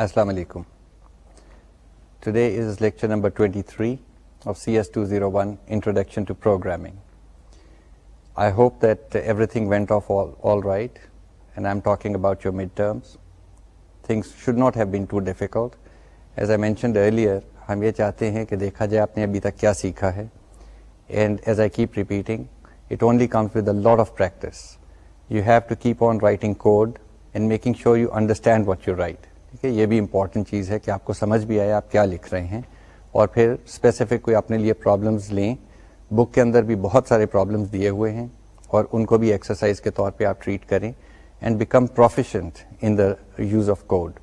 Assalamu alaikum. Today is lecture number 23 of CS201 Introduction to Programming. I hope that everything went off all, all right and I'm talking about your midterms. Things should not have been too difficult. As I mentioned earlier, हम ये चाहते हैं कि देखा जाए आपने अभी तक क्या सीखा है and as I keep repeating, it only comes with a lot of practice. You have to keep on writing code and making sure you understand what you write. ठीक है ये भी इम्पॉर्टेंट चीज़ है कि आपको समझ भी आए आप क्या लिख रहे हैं और फिर स्पेसिफिक कोई अपने लिए प्रॉब्लम्स लें बुक के अंदर भी बहुत सारे प्रॉब्लम्स दिए हुए हैं और उनको भी एक्सरसाइज के तौर पे आप ट्रीट करें and become proficient in the use of code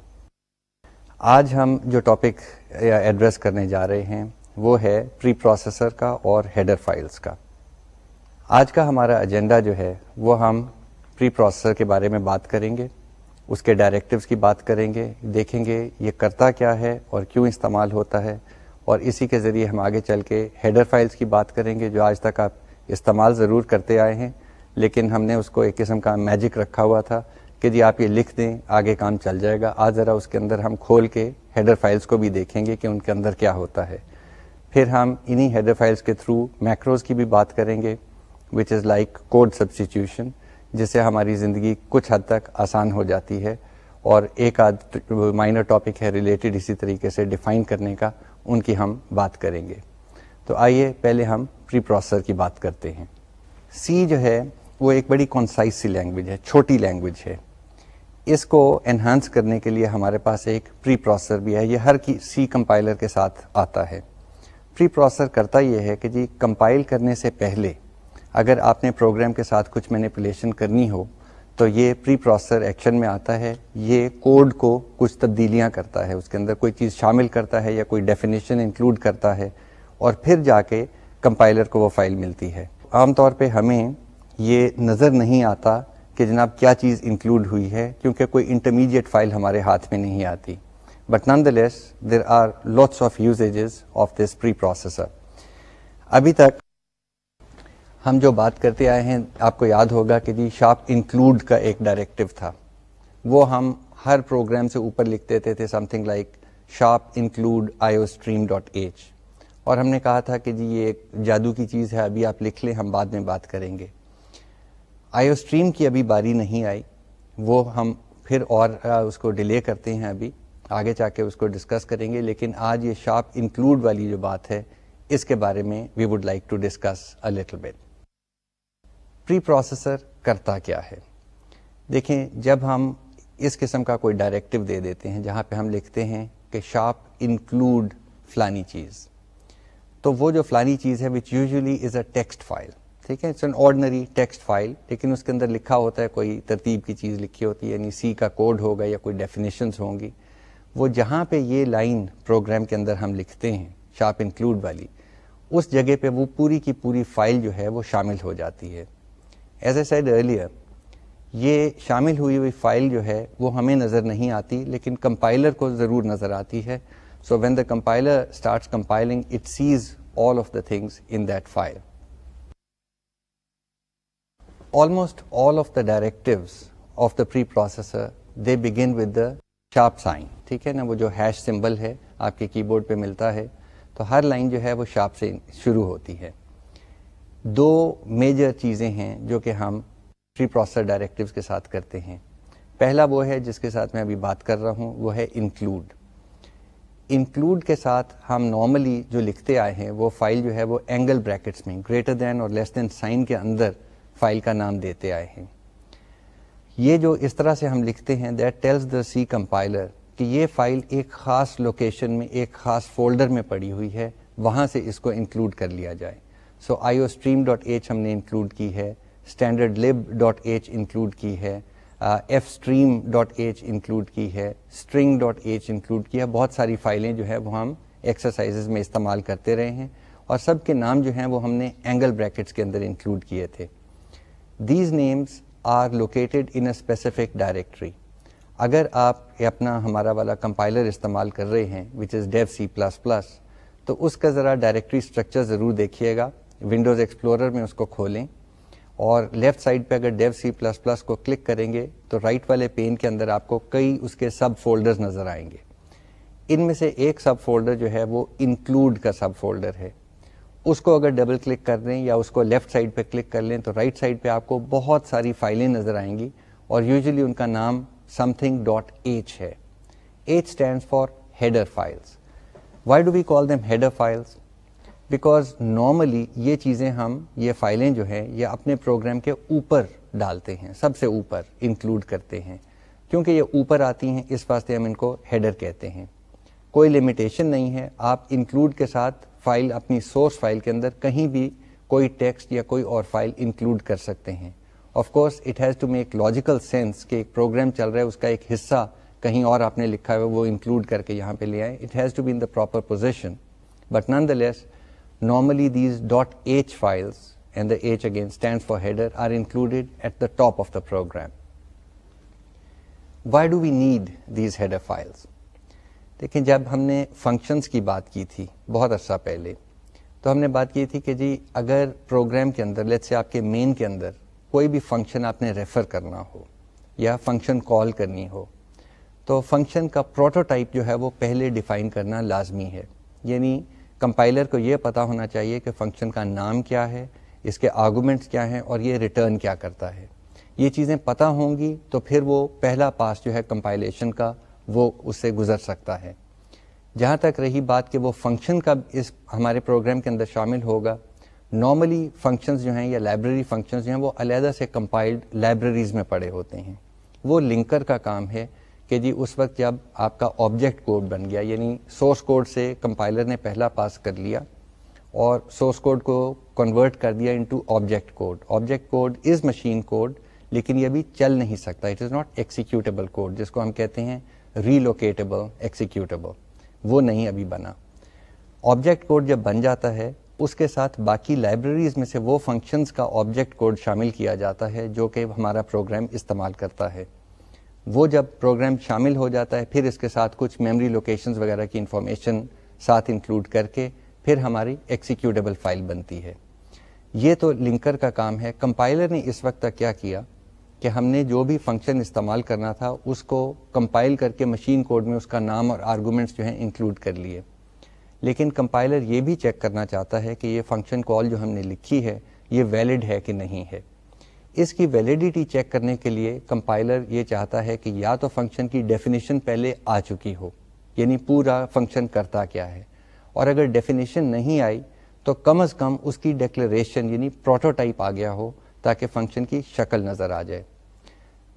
आज हम जो टॉपिक एड्रेस करने जा रहे हैं वो है प्री प्रोसेसर का और हेडर फाइल्स का आज का हमारा एजेंडा जो है वो हम प्री प्रोसेसर के बारे में बात करेंगे उसके डायरेक्टिव्स की बात करेंगे देखेंगे ये करता क्या है और क्यों इस्तेमाल होता है और इसी के ज़रिए हम आगे चल के हेडर फाइल्स की बात करेंगे जो आज तक आप इस्तेमाल ज़रूर करते आए हैं लेकिन हमने उसको एक किस्म का मैजिक रखा हुआ था कि जी आप ये लिख दें आगे काम चल जाएगा आज ज़रा उसके अंदर हम खोल के हेडर फाइल्स को भी देखेंगे कि उनके अंदर क्या होता है फिर हम इन्हीं हेडर फाइल्स के थ्रू मैक्रोज की भी बात करेंगे which is like code substitution जिससे हमारी ज़िंदगी कुछ हद तक आसान हो जाती है और एक आध माइनर टॉपिक है रिलेटेड इसी तरीके से डिफ़ाइन करने का उनकी हम बात करेंगे तो आइए पहले हम प्री प्रोसेसर की बात करते हैं सी जो है वो एक बड़ी कॉन्साइज सी लैंग्वेज है छोटी लैंग्वेज है इसको एनहांस करने के लिए हमारे पास एक प्री प्रोसेसर भी है ये हर की सी कंपाइलर के साथ आता है प्री प्रोसेसर करता ये है कि जी कंपाइल करने से पहले अगर आपने प्रोग्राम के साथ कुछ मैनिपुलेशन करनी हो तो ये प्री प्रोसेसर एक्शन में आता है ये कोड को कुछ तब्दीलियाँ करता है उसके अंदर कोई चीज़ शामिल करता है या कोई डेफिनेशन इंक्लूड करता है और फिर जाके कंपाइलर को वो फाइल मिलती है आमतौर पे हमें ये नज़र नहीं आता कि जनाब क्या चीज़ इंक्लूड हुई है क्योंकि कोई इंटरमीडिएट फाइल हमारे हाथ में नहीं आती but nonetheless there are lots of usages of this preprocessor अभी तक हम जो बात करते आए हैं आपको याद होगा कि जी शार्प इंक्लूड का एक डायरेक्टिव था वो हम हर प्रोग्राम से ऊपर लिख देते थे something like sharp include I stream dot H और हमने कहा था कि जी ये एक जादू की चीज़ है अभी आप लिख लें हम बाद में बात करेंगे आई स्ट्रीम की अभी बारी नहीं आई वो हम फिर और उसको डिले करते हैं अभी आगे जाके उसको डिस्कस करेंगे लेकिन आज ये शार्प इंक्लूड वाली जो बात है इसके बारे में we would like to discuss a little bit preprocessor करता क्या है देखें जब हम इस किस्म का कोई डायरेक्टिव दे देते हैं जहाँ पे हम लिखते हैं कि शार्प इंक्लूड फ़लानी चीज़ तो वो जो फ़लानी चीज़ है which usually is a text file ठीक है it's an ordinary text file लेकिन उसके अंदर लिखा होता है कोई तरतीब की चीज़ लिखी होती है यानी सी का कोड होगा या कोई डेफिनेशन होंगी वो जहाँ पे ये लाइन प्रोग्राम के अंदर हम लिखते हैं शार्प इंक्लूड वाली उस जगह पे वो पूरी की पूरी फाइल जो है वो शामिल हो जाती है एज ए सेड अर्लियर ये शामिल हुई हुई फ़ाइल जो है वो हमें नज़र नहीं आती लेकिन कंपाइलर को ज़रूर नज़र आती है so when the compiler starts compiling it sees all of the things in that file. Almost all of the directives of the preprocessor, they begin with the sharp sign. ठीक है ना वो जो hash symbol है आपके keyboard पे मिलता है तो हर line जो है वो sharp से शुरू होती है दो मेजर चीज़ें हैं जो कि हम प्री प्रोसेसर डायरेक्टिव्स के साथ करते हैं पहला वो है जिसके साथ मैं अभी बात कर रहा हूँ वो है इंक्लूड इंक्लूड के साथ हम नॉर्मली जो लिखते आए हैं वो फाइल जो है वो एंगल ब्रैकेट्स में ग्रेटर दैन और लेस दैन साइन के अंदर फाइल का नाम देते आए हैं ये जो इस तरह से हम लिखते हैं that tells the C compiler कि ये फाइल एक ख़ास लोकेशन में एक ख़ास फोल्डर में पड़ी हुई है वहाँ से इसको इंक्लूड कर लिया जाए सो iostream.h हमने इंक्लूड की है स्टैंडर्ड lib.h इंक्लूड की है uh, fstream.h इंक्लूड की है string.h इंक्लूड की है बहुत सारी फाइलें जो है वो हम एक्सरसाइजेज में इस्तेमाल करते रहे हैं और सब के नाम जो हैं वो हमने एंगल ब्रैकेट्स के अंदर इंक्लूड किए थे these names are located in a specific directory अगर आप अपना हमारा वाला कंपाइलर इस्तेमाल कर रहे हैं which is Dev C plus plus तो उसका ज़रा डायरेक्टरी स्ट्रक्चर ज़रूर देखिएगा विंडोज़ एक्सप्लोरर में उसको खोलें और लेफ़्ट साइड पे अगर डेव सी प्लस प्लस को क्लिक करेंगे तो राइट वाले पेन के अंदर आपको कई उसके सब फोल्डर्स नज़र आएंगे इनमें से एक सब फोल्डर जो है वो इंक्लूड का सब फोल्डर है उसको अगर डबल क्लिक कर दें या उसको लेफ़्ट साइड पे क्लिक कर लें तो राइट साइड पे आपको बहुत सारी फाइलें नज़र आएंगी और यूजुअली उनका नाम समथिंग डॉट एच है H stands for header files why do we call them header files because normally ये चीज़ें हम ये फाइलें जो हैं ये अपने प्रोग्राम के ऊपर डालते हैं सबसे ऊपर इंक्लूड करते हैं क्योंकि ये ऊपर आती हैं इस वास्ते हम इनको हेडर कहते हैं कोई लिमिटेशन नहीं है आप इंक्लूड के साथ फाइल अपनी सोर्स फाइल के अंदर कहीं भी कोई टेक्स्ट या कोई और फाइल इंक्लूड कर सकते हैं of course it has to make logical sense कि एक प्रोग्राम चल रहा है उसका एक हिस्सा कहीं और आपने लिखा हुआ वो इंक्लूड करके यहाँ पे ले आए it has to be in the proper position but nonetheless Normally these .h files and the h again stands for header are included at the top of the program. Why do we need these header files? देखिए जब हमने functions की बात की थी बहुत अर्सा पहले तो हमने बात की थी कि जी अगर प्रोग्राम के अंदर लेट से आपके मेन के अंदर कोई भी फंक्शन आपने रेफ़र करना हो या फंक्शन कॉल करनी हो तो फंक्शन का प्रोटोटाइप जो है वो पहले डिफ़ाइन करना लाजमी है यानी कंपाइलर को ये पता होना चाहिए कि फंक्शन का नाम क्या है इसके आर्गूमेंट्स क्या हैं और ये रिटर्न क्या करता है ये चीज़ें पता होंगी तो फिर वो पहला पास जो है कंपाइलेशन का वो उससे गुज़र सकता है जहाँ तक रही बात कि वो फंक्शन कब इस हमारे प्रोग्राम के अंदर शामिल होगा नॉर्मली फंक्शंस जो हैं या लाइब्रेरी फंक्शंस जो हैं वो अलहदा से कंपाइल्ड लाइब्रेरीज़ में पड़े होते हैं वो लिंकर का काम है कि जी उस वक्त जब आपका ऑब्जेक्ट कोड बन गया यानी सोर्स कोड से कंपाइलर ने पहला पास कर लिया और सोर्स कोड को कन्वर्ट कर दिया into object code object code is machine code लेकिन ये अभी चल नहीं सकता it is not executable code जिसको हम कहते हैं रीलोकेटेबल एक्सिक्यूटेबल वो नहीं अभी बना ऑब्जेक्ट कोड जब बन जाता है उसके साथ बाकी लाइब्रेरीज में से वो फंक्शंस का ऑब्जेक्ट कोड शामिल किया जाता है जो कि हमारा प्रोग्राम इस्तेमाल करता है वो जब प्रोग्राम शामिल हो जाता है फिर इसके साथ कुछ मेमोरी लोकेशंस वगैरह की इंफॉर्मेशन साथ इंक्लूड करके फिर हमारी एक्सिक्यूटेबल फाइल बनती है ये तो लिंकर का काम है कंपाइलर ने इस वक्त तक क्या किया कि हमने जो भी फंक्शन इस्तेमाल करना था उसको कंपाइल करके मशीन कोड में उसका नाम और आर्गूमेंट्स जो हैं इंक्लूड कर लिए लेकिन कंपाइलर ये भी चेक करना चाहता है कि ये फंक्शन कॉल जो हमने लिखी है ये वैलिड है कि नहीं है इसकी वैलिडिटी चेक करने के लिए कंपाइलर ये चाहता है कि या तो फंक्शन की डेफिनेशन पहले आ चुकी हो यानी पूरा फंक्शन करता क्या है और अगर डेफिनेशन नहीं आई तो कम अज़ कम उसकी डेक्लेशन यानी प्रोटोटाइप आ गया हो ताकि फंक्शन की शक्ल नज़र आ जाए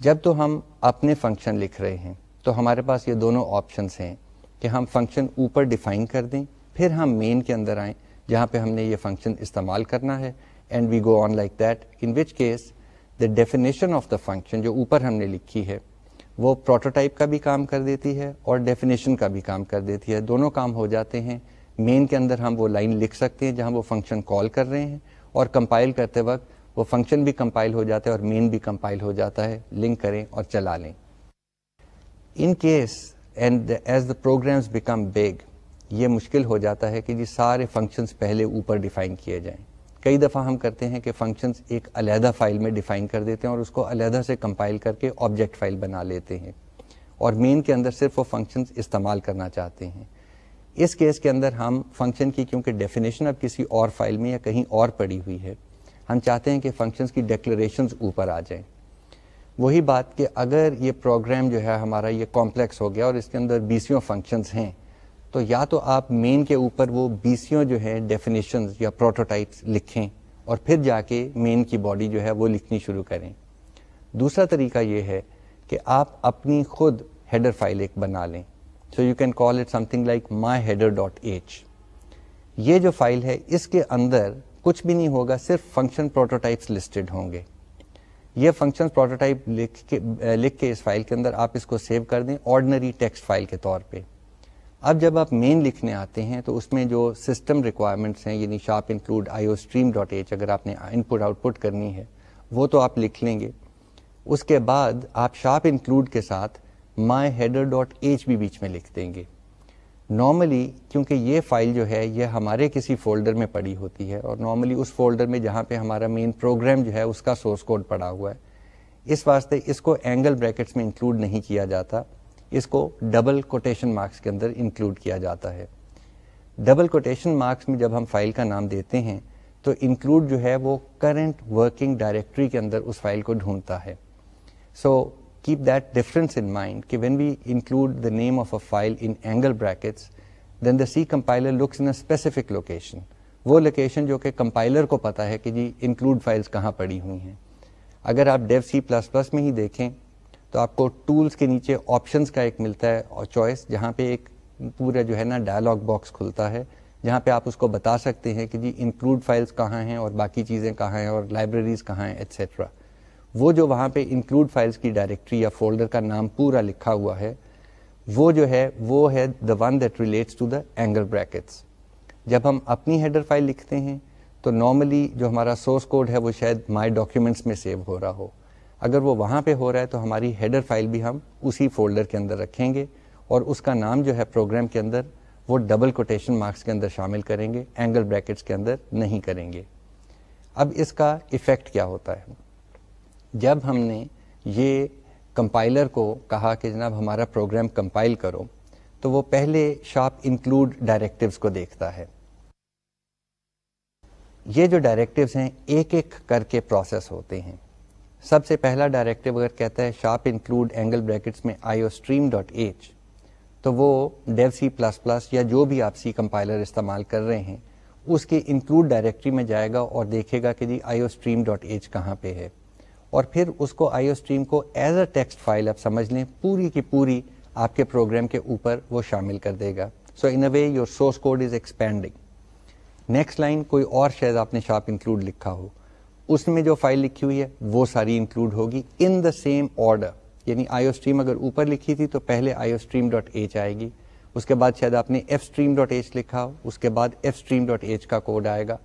जब तो हम अपने फंक्शन लिख रहे हैं तो हमारे पास ये दोनों ऑप्शंस हैं कि हम फंक्शन ऊपर डिफ़ाइन कर दें फिर हम मेन के अंदर आएँ जहाँ पे हमने ये फंक्शन इस्तेमाल करना है and we go on like that in which case the definition of the function जो ऊपर हमने लिखी है वो प्रोटोटाइप का भी काम कर देती है और डेफिनेशन का भी काम कर देती है दोनों काम हो जाते हैं मेन के अंदर हम वो लाइन लिख सकते हैं जहाँ वो फंक्शन कॉल कर रहे हैं और कंपाइल करते वक्त वो फंक्शन भी कंपाइल हो जाता है और मेन भी कंपाइल हो जाता है लिंक करें और चला लें in case and as the programs become big ये मुश्किल हो जाता है कि जी सारे फंक्शंस पहले ऊपर डिफाइन किए जाएं कई दफ़ा हम करते हैं कि फंक्शंस एक अलहदा फ़ाइल में डिफ़ाइन कर देते हैं और उसको अलहदा से कंपाइल करके ऑब्जेक्ट फ़ाइल बना लेते हैं और मेन के अंदर सिर्फ वो फंक्शंस इस्तेमाल करना चाहते हैं इस केस के अंदर हम फंक्शन की क्योंकि डेफिनेशन अब किसी और फाइल में या कहीं और पड़ी हुई है हम चाहते हैं कि फंक्शंस की डेक्लरेशन ऊपर आ जाएं वही बात कि अगर ये प्रोग्राम जो है हमारा ये कॉम्प्लेक्स हो गया और इसके अंदर बीसियों फंक्शंस हैं तो या तो आप मेन के ऊपर वो बीसियों जो है डेफिनेशन या प्रोटोटाइप्स लिखें और फिर जाके मेन की बॉडी जो है वो लिखनी शुरू करें दूसरा तरीका ये है कि आप अपनी खुद हेडर फाइल एक बना लें so you can call it something like my header dot H ये जो फाइल है इसके अंदर कुछ भी नहीं होगा सिर्फ फंक्शन प्रोटोटाइप्स लिस्टेड होंगे ये फंक्शन प्रोटोटाइप लिख के लिख के इस फाइल के अंदर आप इसको सेव कर दें ऑर्डनरी टेक्स्ट फाइल के तौर पे अब जब आप मेन लिखने आते हैं तो उसमें जो सिस्टम रिक्वायरमेंट्स हैं यानी sharp include I O stream dot H अगर आपने इनपुट आउटपुट करनी है वो तो आप लिख लेंगे उसके बाद आप शार्प इंक्लूड के साथ माई हेडर डॉट एच भी बीच में लिख देंगे नॉर्मली क्योंकि ये फाइल जो है ये हमारे किसी फोल्डर में पड़ी होती है और नॉर्मली उस फोल्डर में जहाँ पे हमारा मेन प्रोग्राम जो है उसका सोर्स कोड पड़ा हुआ है इस वास्ते इसको एंगल ब्रैकेट्स में इंक्लूड नहीं किया जाता इसको डबल कोटेशन मार्क्स के अंदर इंक्लूड किया जाता है डबल कोटेशन मार्क्स में जब हम फाइल का नाम देते हैं तो इंक्लूड जो है वो करंट वर्किंग डायरेक्टरी के अंदर उस फाइल को ढूंढता है so keep that difference in mind कि when we include the name of a file in angle brackets then the C compiler looks in a specific location वो लोकेशन जो कि कंपाइलर को पता है कि जी इंक्लूड फाइल्स कहाँ पड़ी हुई हैं अगर आप डेव सी प्लस प्लस में ही देखें तो आपको टूल्स के नीचे ऑप्शन का एक मिलता है और चॉइस जहाँ पर एक पूरा जो है ना डायलॉग बॉक्स खुलता है जहाँ पे आप उसको बता सकते हैं कि जी इंक्लूड फाइल्स कहाँ हैं और बाकी चीज़ें कहाँ हैं और लाइब्रेरीज़ कहाँ हैं एट्सट्रा वो जो वहाँ पे इंक्लूड फाइल्स की डायरेक्टरी या फोल्डर का नाम पूरा लिखा हुआ है वो जो है वो है the one that relates to the angle brackets जब हम अपनी हेडर फाइल लिखते हैं तो नॉर्मली जो हमारा सोर्स कोड है वो शायद माई डॉक्यूमेंट्स में सेव हो रहा हो अगर वो वहाँ पे हो रहा है तो हमारी हेडर फाइल भी हम उसी फोल्डर के अंदर रखेंगे और उसका नाम जो है प्रोग्राम के अंदर वो डबल कोटेशन मार्क्स के अंदर शामिल करेंगे एंगल ब्रैकेट्स के अंदर नहीं करेंगे अब इसका इफ़ेक्ट क्या होता है जब हमने ये कंपाइलर को कहा कि जनाब हमारा प्रोग्राम कंपाइल करो तो वो पहले शार्प इंक्लूड डायरेक्टिव्स को देखता है ये जो डायरेक्टिव्स हैं एक एक करके प्रोसेस होते हैं सबसे पहला डायरेक्टिव अगर कहता है शार्प इंक्लूड एंगल ब्रैकेट्स में आई स्ट्रीम डॉट एच तो वो डेव सी प्लस प्लस या जो भी आप सी कंपाइलर इस्तेमाल कर रहे हैं उसके इंक्लूड डायरेक्टरी में जाएगा और देखेगा कि G I O stream dot H कहाँ पर है और फिर उसको आई ओ स्ट्रीम को एज अ टेक्स्ट फाइल आप समझ लें पूरी की पूरी आपके प्रोग्राम के ऊपर वो शामिल कर देगा so in a way your source code is expanding next line कोई और शायद आपने शार्प इंक्लूड लिखा हो उसमें जो फाइल लिखी हुई है वो सारी इंक्लूड होगी इन द सेम ऑर्डर यानी आईओ स्ट्रीम अगर ऊपर लिखी थी तो पहले आईओ स्ट्रीम डॉट एच आएगी उसके बाद शायद आपने एफ स्ट्रीम डॉट एच लिखा हो उसके बाद एफ स्ट्रीम डॉट एच का कोड आएगा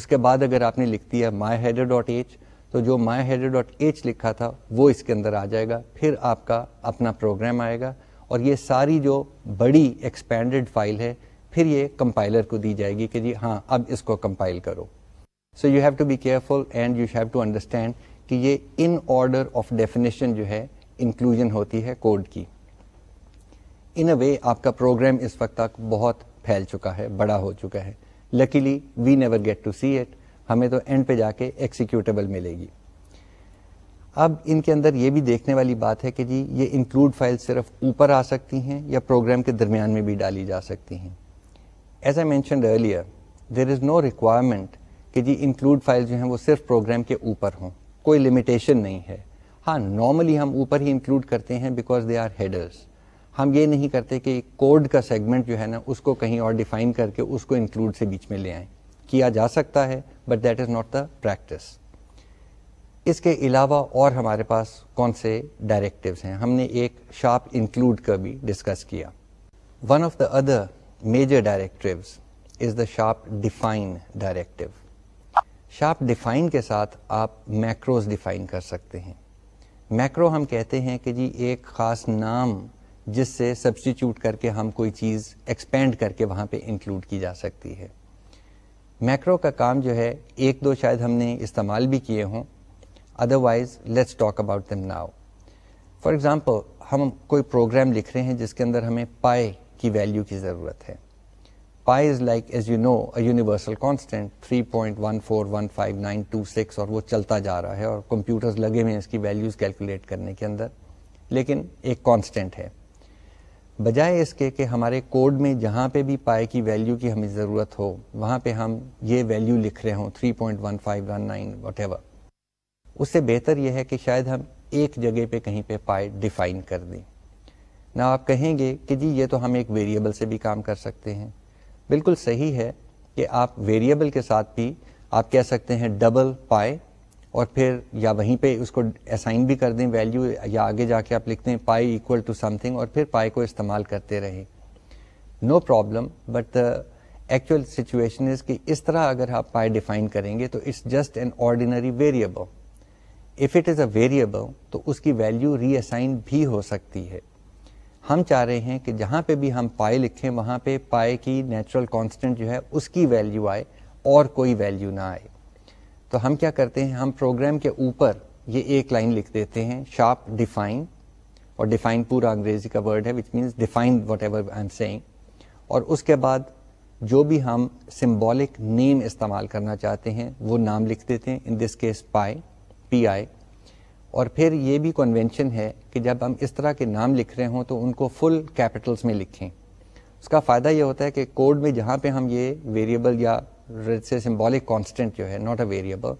उसके बाद अगर आपने लिख दिया माई हेडर डॉट एच तो जो माई हेडर डॉट एच लिखा था वो इसके अंदर आ जाएगा फिर आपका अपना प्रोग्राम आएगा और ये सारी जो बड़ी एक्सपेंडेड फाइल है फिर ये कंपाइलर को दी जाएगी कि जी हाँ अब इसको कंपाइल करो so you have to be careful and you have to understand कि ये इन ऑर्डर ऑफ डेफिनेशन जो है इंक्लूजन होती है कोड की इन अ वे आपका प्रोग्राम इस वक्त तक बहुत फैल चुका है बड़ा हो चुका है luckily we never get to see it हमें तो एंड पे जाके एक्सिक्यूटेबल मिलेगी अब इनके अंदर ये भी देखने वाली बात है कि जी ये इंक्लूड फाइल सिर्फ ऊपर आ सकती हैं या प्रोग्राम के दरमियान में भी डाली जा सकती हैं as I mention earlier there is no requirement कि जी इंक्लूड फाइल जो हैं वो सिर्फ प्रोग्राम के ऊपर हों कोई लिमिटेशन नहीं है हाँ नॉर्मली हम ऊपर ही इंक्लूड करते हैं बिकॉज दे आर हेडर्स हम ये नहीं करते कि कोड का सेगमेंट जो है ना उसको कहीं और डिफाइन करके उसको इंक्लूड से बीच में ले आएँ किया जा सकता है but that is not the practice इसके अलावा और हमारे पास कौन से डायरेक्टिव्स हैं हमने एक शार्प इंक्लूड का भी डिस्कस किया one of the other major directives is the sharp define directive sharp define के साथ आप मैक्रोज डिफाइन कर सकते हैं मैक्रो हम कहते हैं कि जी एक ख़ास नाम जिससे सब्सटीट्यूट करके हम कोई चीज़ एक्सपेंड करके वहाँ पे इंक्लूड की जा सकती है मैक्रो का काम जो है एक दो शायद हमने इस्तेमाल भी किए हों otherwise let's talk about them now for example हम कोई प्रोग्राम लिख रहे हैं जिसके अंदर हमें पाए की वैल्यू की ज़रूरत है pi is like as you know a universal constant 3.1415926 और वो चलता जा रहा है और कंप्यूटर्स लगे हुए हैं इसकी वैल्यूज़ कैलकुलेट करने के अंदर लेकिन एक कांस्टेंट है बजाय इसके कि हमारे कोड में जहाँ पे भी पाए की वैल्यू की हमें ज़रूरत हो वहाँ पे हम ये वैल्यू लिख रहे हों 3.1519 व्हाटएवर उससे बेहतर यह है कि शायद हम एक जगह पे कहीं पे पाए डिफाइन कर दें ना आप कहेंगे कि जी ये तो हम एक वेरिएबल से भी काम कर सकते हैं बिल्कुल सही है कि आप वेरिएबल के साथ भी आप कह सकते हैं डबल पाए और फिर या वहीं पे उसको असाइन भी कर दें वैल्यू या आगे जाके आप लिखते हैं पाई इक्वल टू समथिंग और फिर पाई को इस्तेमाल करते रहें no problem but actual situation is कि इस तरह अगर आप पाए डिफाइन करेंगे तो it's just an ordinary variable if it is a variable तो उसकी वैल्यू रीअसाइन भी हो सकती है हम चाह रहे हैं कि जहाँ पे भी हम पाए लिखें वहाँ पे पाए की नेचुरल कांस्टेंट जो है उसकी वैल्यू आए और कोई वैल्यू ना आए तो हम क्या करते हैं हम प्रोग्राम के ऊपर ये एक लाइन लिख देते हैं शार्प डिफाइन और डिफाइन पूरा अंग्रेजी का वर्ड है which means define whatever I am saying और उसके बाद जो भी हम सिम्बॉलिक नेम इस्तेमाल करना चाहते हैं वो नाम लिख देते हैं in this case pi P I और फिर ये भी कन्वेंशन है कि जब हम इस तरह के नाम लिख रहे हों तो उनको फुल कैपिटल्स में लिखें उसका फ़ायदा ये होता है कि कोड में जहाँ पे हम ये वेरिएबल या से सिम्बॉलिक कांस्टेंट जो है not a variable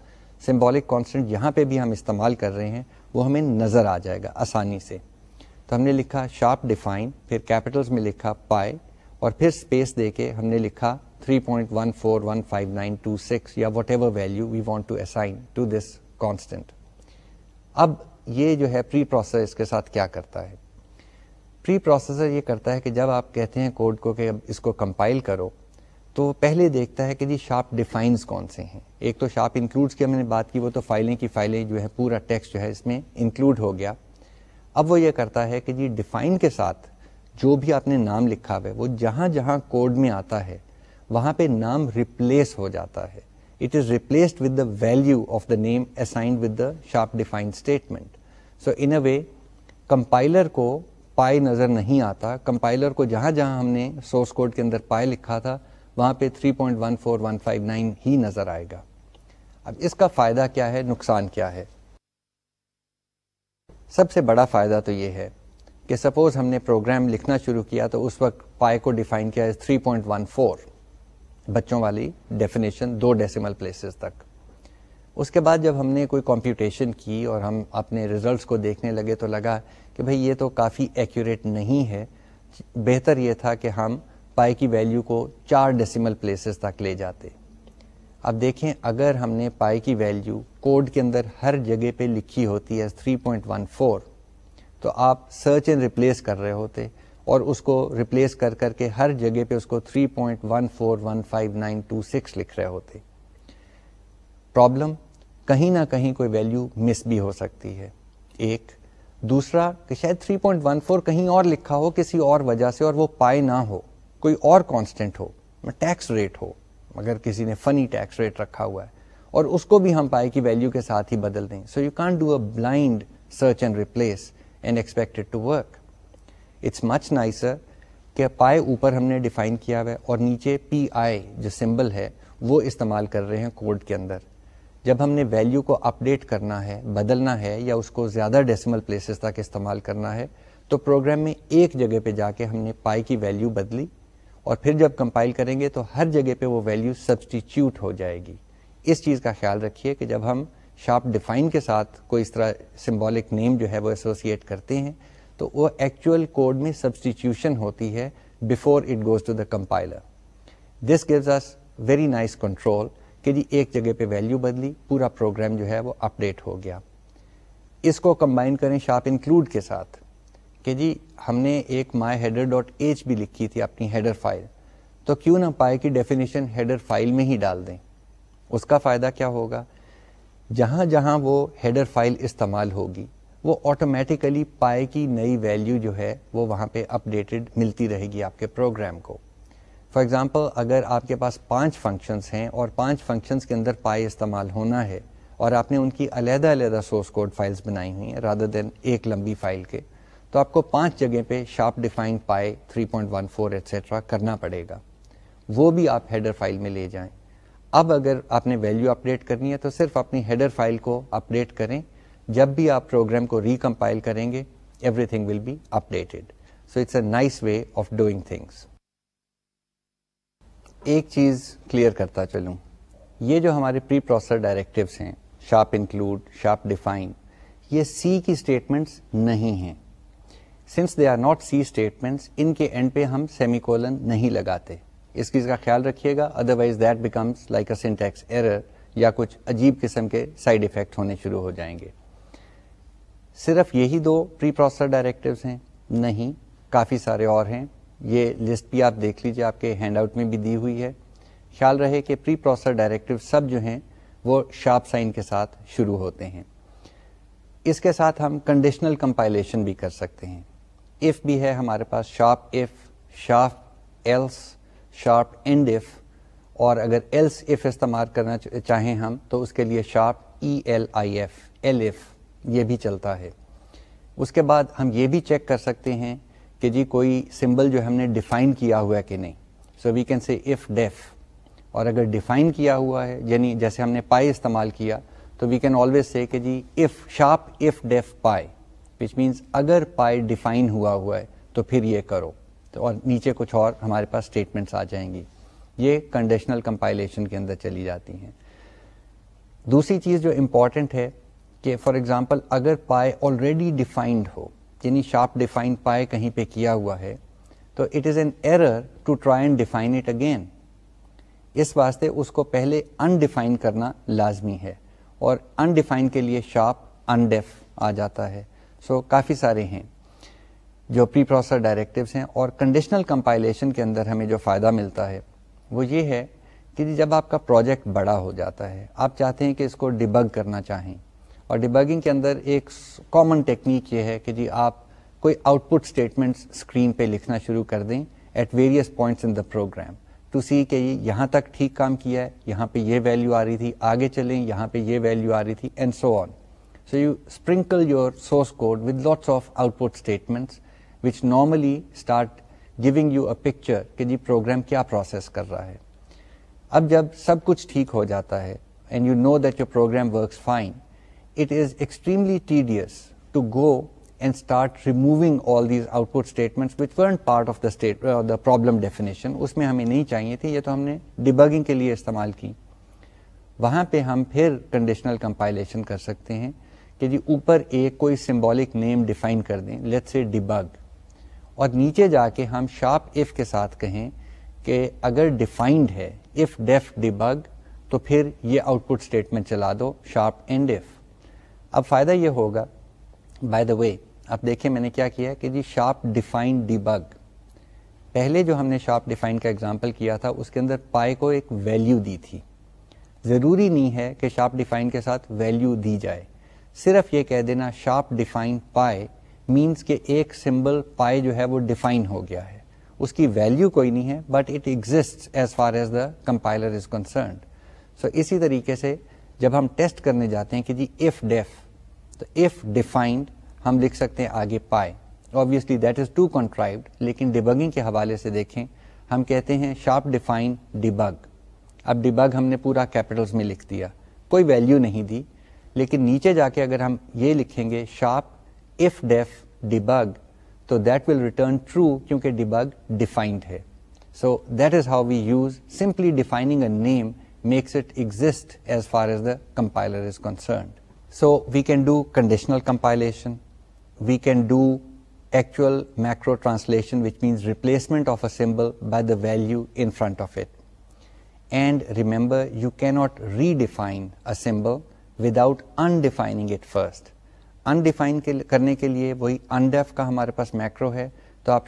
symbolic constant जहाँ पे भी हम इस्तेमाल कर रहे हैं वो हमें नज़र आ जाएगा आसानी से तो हमने लिखा शार्प डिफाइन फिर कैपिटल्स में लिखा पाए और फिर स्पेस दे के हमने लिखा 3.141596 या whatever value we want to assign to this constant अब ये जो है प्री प्रोसेसर इसके साथ क्या करता है प्री प्रोसेसर ये करता है कि जब आप कहते हैं कोड को कि इसको कंपाइल करो तो पहले देखता है कि जी शार्प डिफाइंस कौन से हैं एक तो शार्प इंक्लूड्स की हमने बात की वो तो फाइलें की फाइलें जो है पूरा टेक्स्ट जो है इसमें इंक्लूड हो गया अब वो ये करता है कि जी डिफाइन के साथ जो भी आपने नाम लिखा हुआ है वो जहाँ जहाँ कोड में आता है वहाँ पे नाम रिप्लेस हो जाता है it is replaced with the value of the name assigned with the sharp defined statement. So in a way, compiler ko pi nazar nahi aata, compiler ko jaha jahan humne source code ke andar pi likha tha, wahan pe 3.14159 hi nazar aega. Ab iska fayda kya hai, nuksan kya hai? Sab bada fayda to ye hai, کہ suppose ہم program program لکھنا شروع کیا تو اس وقت پائے کو define کیا 3.14 बच्चों वाली डेफिनेशन दो डेसिमल प्लेसेस तक उसके बाद जब हमने कोई कंप्यूटेशन की और हम अपने रिजल्ट्स को देखने लगे तो लगा कि भाई ये तो काफ़ी एक्यूरेट नहीं है बेहतर ये था कि हम पाई की वैल्यू को चार डेसिमल प्लेसेस तक ले जाते अब देखें अगर हमने पाई की वैल्यू कोड के अंदर हर जगह पे लिखी होती है 3.14 तो आप सर्च एंड रिप्लेस कर रहे होते और उसको रिप्लेस कर करके हर जगह पे उसको 3.141596 लिख रहे होते प्रॉब्लम कहीं ना कहीं कोई वैल्यू मिस भी हो सकती है एक दूसरा कि शायद 3.14 कहीं और लिखा हो किसी और वजह से और वो पाए ना हो कोई और कांस्टेंट हो टैक्स रेट हो अगर किसी ने फनी टैक्स रेट रखा हुआ है और उसको भी हम पाए कि वैल्यू के साथ ही बदल दें so you can do a blind search and replace and expected to work it's much nicer कि पाए ऊपर हमने डिफाइन किया हुआ है और नीचे पी आई जो सिंबल है वो इस्तेमाल कर रहे हैं कोड के अंदर जब हमने वैल्यू को अपडेट करना है बदलना है या उसको ज़्यादा डेसिमल प्लेसेस तक इस्तेमाल करना है तो प्रोग्राम में एक जगह पे जाके हमने पाई की वैल्यू बदली और फिर जब कंपाइल करेंगे तो हर जगह पे वो वैल्यू सब्सटीट्यूट हो जाएगी इस चीज़ का ख्याल रखिए कि जब हम शार्प डिफाइन के साथ कोई इस तरह सिम्बॉलिक नेम जो है वो एसोसिएट करते हैं तो वो एक्चुअल कोड में सब्सटीट्यूशन होती है before it goes to the compiler this gives us very nice control कि जी एक जगह पे वैल्यू बदली पूरा प्रोग्राम जो है वो अपडेट हो गया इसको कंबाइन करें शार्प इंक्लूड के साथ कि जी हमने एक माई हेडर डॉट एच भी लिखी थी अपनी हेडर फाइल तो क्यों ना पाए कि डेफिनेशन हेडर फाइल में ही डाल दें उसका फ़ायदा क्या होगा जहाँ जहाँ वो हेडर फाइल इस्तेमाल होगी वो ऑटोमेटिकली पाए की नई वैल्यू जो है वो वहाँ पे अपडेटेड मिलती रहेगी आपके प्रोग्राम को फॉर एग्ज़ाम्पल अगर आपके पास पांच फंक्शंस हैं और पांच फंक्शंस के अंदर पाए इस्तेमाल होना है और आपने उनकी अलहदा अलहदा सोर्स कोड फाइल्स बनाई हुई हैं रादर देन एक लंबी फाइल के तो आपको पांच जगह पे शार्प डिफाइन पाए 3.14 एट्सेट्रा करना पड़ेगा वो भी आप हेडर फाइल में ले जाएं अब अगर आपने वैल्यू अपडेट करनी है तो सिर्फ अपनी हेडर फाइल को अपडेट करें जब भी आप प्रोग्राम को रिकम्पाइल करेंगे everything will be updated so it's a nice way of doing things एक चीज़ क्लियर करता चलूँ ये जो हमारे प्री प्रोसेसर डायरेक्टिव हैं शार्प इंक्लूड शार्प डिफाइन ये सी की स्टेटमेंट्स नहीं हैं since they are not C statements इनके एंड पे हम सेमिकोलन नहीं लगाते इस चीज़ का ख्याल रखिएगा otherwise that becomes like a syntax error या कुछ अजीब किस्म के साइड इफेक्ट होने शुरू हो जाएंगे सिर्फ यही दो प्री प्रोसेसर डायरेक्टिव्स हैं नहीं काफ़ी सारे और हैं ये लिस्ट भी आप देख लीजिए आपके हैंडआउट में भी दी हुई है ख्याल रहे कि प्री प्रोसेसर डायरेक्टिव सब जो हैं वो शार्प साइन के साथ शुरू होते हैं इसके साथ हम कंडीशनल कंपाइलेशन भी कर सकते हैं इफ़ भी है हमारे पास sharp if sharp else sharp end if और अगर एल्स इफ़ इस्तेमाल करना चाहें हम तो उसके लिए sharp E L I F L if ये भी चलता है उसके बाद हम ये भी चेक कर सकते हैं कि जी कोई सिंबल जो हमने डिफाइन किया हुआ है कि नहीं so we can say if def और अगर डिफाइन किया हुआ है यानी जैसे हमने पाई इस्तेमाल किया तो वी कैन ऑलवेज से कि जी if sharp if def pi which means अगर पाई डिफाइन हुआ हुआ है तो फिर ये करो तो और नीचे कुछ और हमारे पास स्टेटमेंट्स आ जाएंगी ये कंडीशनल कंपाइलेशन के अंदर चली जाती हैं दूसरी चीज़ जो इम्पॉर्टेंट है कि फॉर एग्ज़ाम्पल अगर पाए ऑलरेडी डिफाइंड हो यानी शार्प डिफाइंड पाए कहीं पर किया हुआ है तो it is an error to try and define it again इस वास्ते उसको पहले अनडिफाइन करना लाजमी है और अनडिफाइन के लिए शार्प अनडेफ आ जाता है सो so, काफ़ी सारे हैं जो प्री प्रोसेसर डायरेक्टिव्स हैं और कंडीशनल कंपाइलेशन के अंदर हमें जो फ़ायदा मिलता है वो ये है कि जब आपका प्रोजेक्ट बड़ा हो जाता है आप चाहते हैं कि इसको डिबग करना चाहें और डिबगिंग के अंदर एक कॉमन टेक्निक ये है कि जी आप कोई आउटपुट स्टेटमेंट्स स्क्रीन पे लिखना शुरू कर दें at various points in the program to see कि यहाँ तक ठीक काम किया है यहाँ पे ये वैल्यू आ रही थी आगे चलें यहाँ पे ये वैल्यू आ रही थी and so on so you sprinkle your source code with lots of output statements which normally start giving you a picture कि जी प्रोग्राम क्या प्रोसेस कर रहा है अब जब सब कुछ ठीक हो जाता है and you know that your program works fine it is extremely tedious to go and start removing all these output statements which weren't part of the state uh, the problem definition उसमें हमें नहीं चाहिए थी ये तो हमने debugging के लिए इस्तेमाल की वहाँ पे हम फिर कंडीशनल कंपाइलेशन कर सकते हैं कि जी ऊपर एक कोई सिंबॉलिक नेम डिफाइन कर दें लेट से डिबग और नीचे जाके हम शार्प इफ़ के साथ कहें कि अगर डिफाइंड है इफ़ डेफ डिबग तो फिर ये आउटपुट स्टेटमेंट चला दो शार्प अब फ़ायदा ये होगा बाय द वे आप देखें मैंने क्या किया कि जी शार्प डिफाइंड डिबग पहले जो हमने शार्प डिफाइन का एग्जाम्पल किया था उसके अंदर पाए को एक वैल्यू दी थी ज़रूरी नहीं है कि शार्प डिफाइन के साथ वैल्यू दी जाए सिर्फ ये कह देना शार्प डिफाइन पाए मीन्स के एक सिंबल पाए जो है वो डिफाइन हो गया है उसकी वैल्यू कोई नहीं है but it exist as far as the compiler is concern so इसी तरीके से जब हम टेस्ट करने जाते हैं कि जी इफ डेफ तो इफ डिफाइंड हम लिख सकते हैं आगे pi obviously that is too contrived लेकिन डिबगिंग के हवाले से देखें हम कहते हैं शार्प डिफाइन डिबग अब डिबग हमने पूरा कैपिटल्स में लिख दिया कोई वैल्यू नहीं दी लेकिन नीचे जाके अगर हम ये लिखेंगे शार्प इफ डेफ डिबग तो दैट विल रिटर्न ट्रू क्योंकि डिबग डिफाइंड है so that is how we use simply defining a name makes it exist as far as the compiler is concerned. So we can do conditional compilation, we can do actual macro translation which means replacement of a symbol by the value in front of it. And remember you cannot redefine a symbol without undefining it first. Undefine करने के लिए वही undef का हमारे पास macro है तो आप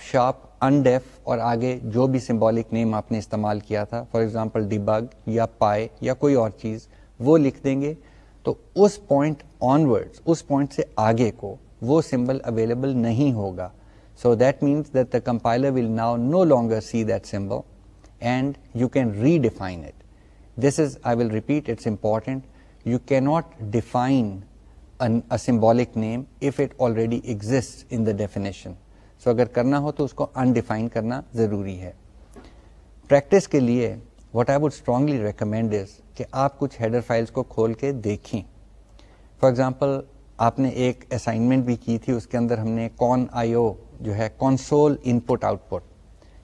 अनडेफ or, आगे जो symbolic name नेम आपने इस्तेमाल किया था फॉर एग्ज़ाम्पल डिबग या पाए या कोई और चीज़ वो लिख देंगे तो point पॉइंट ऑनवर्ड्स उस पॉइंट से आगे को वो symbol So that means that the compiler will now no longer see that symbol and you can redefine it. This is, I will repeat, it's important. You cannot define a symbolic name if it already exists in the definition. So so, अगर करना हो तो उसको undefine करना ज़रूरी है practice के लिए what I would strongly recommend is कि आप कुछ हेडर फाइल्स को खोल के देखें फॉर एग्ज़ाम्पल आपने एक असाइनमेंट भी की थी उसके अंदर हमने कॉन आईओ जो है कॉन्सोल इनपुट आउटपुट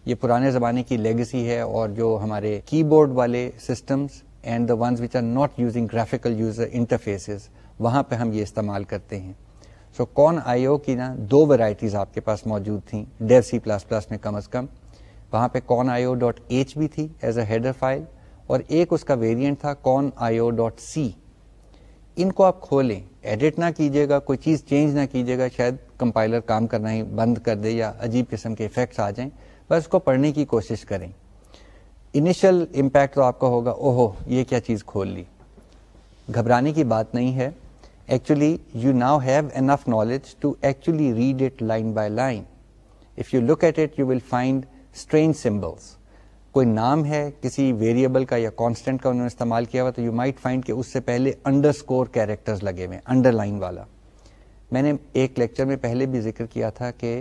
ये पुराने ज़माने की लेगेसी है और जो हमारे कीबोर्ड वाले systems and the ones which are not using graphical user interfaces वहाँ पे हम ये इस्तेमाल करते हैं सो कॉन आई ओ की ना दो वैरायटीज़ आपके पास मौजूद थी डेव सी प्लस प्लस में कम अज़ कम वहाँ पे con I O dot H भी थी एज अ हेडर फाइल और एक उसका वेरिएंट था कॉन आई ओ डॉट सी इनको आप खोलें एडिट ना कीजिएगा कोई चीज़ चेंज ना कीजिएगा शायद कंपाइलर काम करना ही बंद कर दे या अजीब किस्म के इफ़ेक्ट्स आ जाएं बस उसको पढ़ने की कोशिश करें इनिशियल इम्पैक्ट तो आपका होगा ओहो ये क्या चीज़ खोल ली घबराने की बात नहीं है actually you now have enough knowledge to actually read it line by line. If you look at it, you will find strange symbols. कोई नाम है किसी वेरिएबल का या कांस्टेंट का उन्होंने इस्तेमाल किया हुआ तो यू माइट फाइंड कि उससे पहले अंडरस्कोर कैरेक्टर्स लगे हुए अंडरलाइन वाला मैंने एक लेक्चर में पहले भी जिक्र किया था कि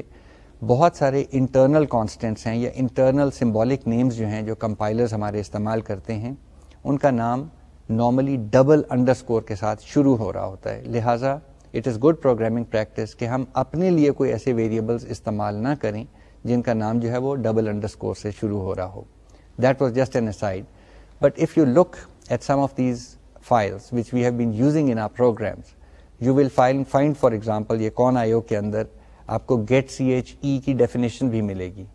बहुत सारे इंटरनल कांस्टेंट्स हैं या इंटरनल सिंबॉलिक नेम्स जो हैं जो कंपाइलर्स हमारे इस्तेमाल करते हैं उनका नाम नॉर्मली डबल अंडरस्कोर के साथ शुरू हो रहा होता है लिहाजा it is good programming practice कि हम अपने लिए कोई ऐसे वेरिएबल्स इस्तेमाल ना करें जिनका नाम जो है वो डबल अंडरस्कोर से शुरू हो रहा हो that was just an aside but if you look at some of these files which we have been using in our programs you will file find for example ये कौन आयो के अंदर आपको गेट सी एच ई की definition भी मिलेगी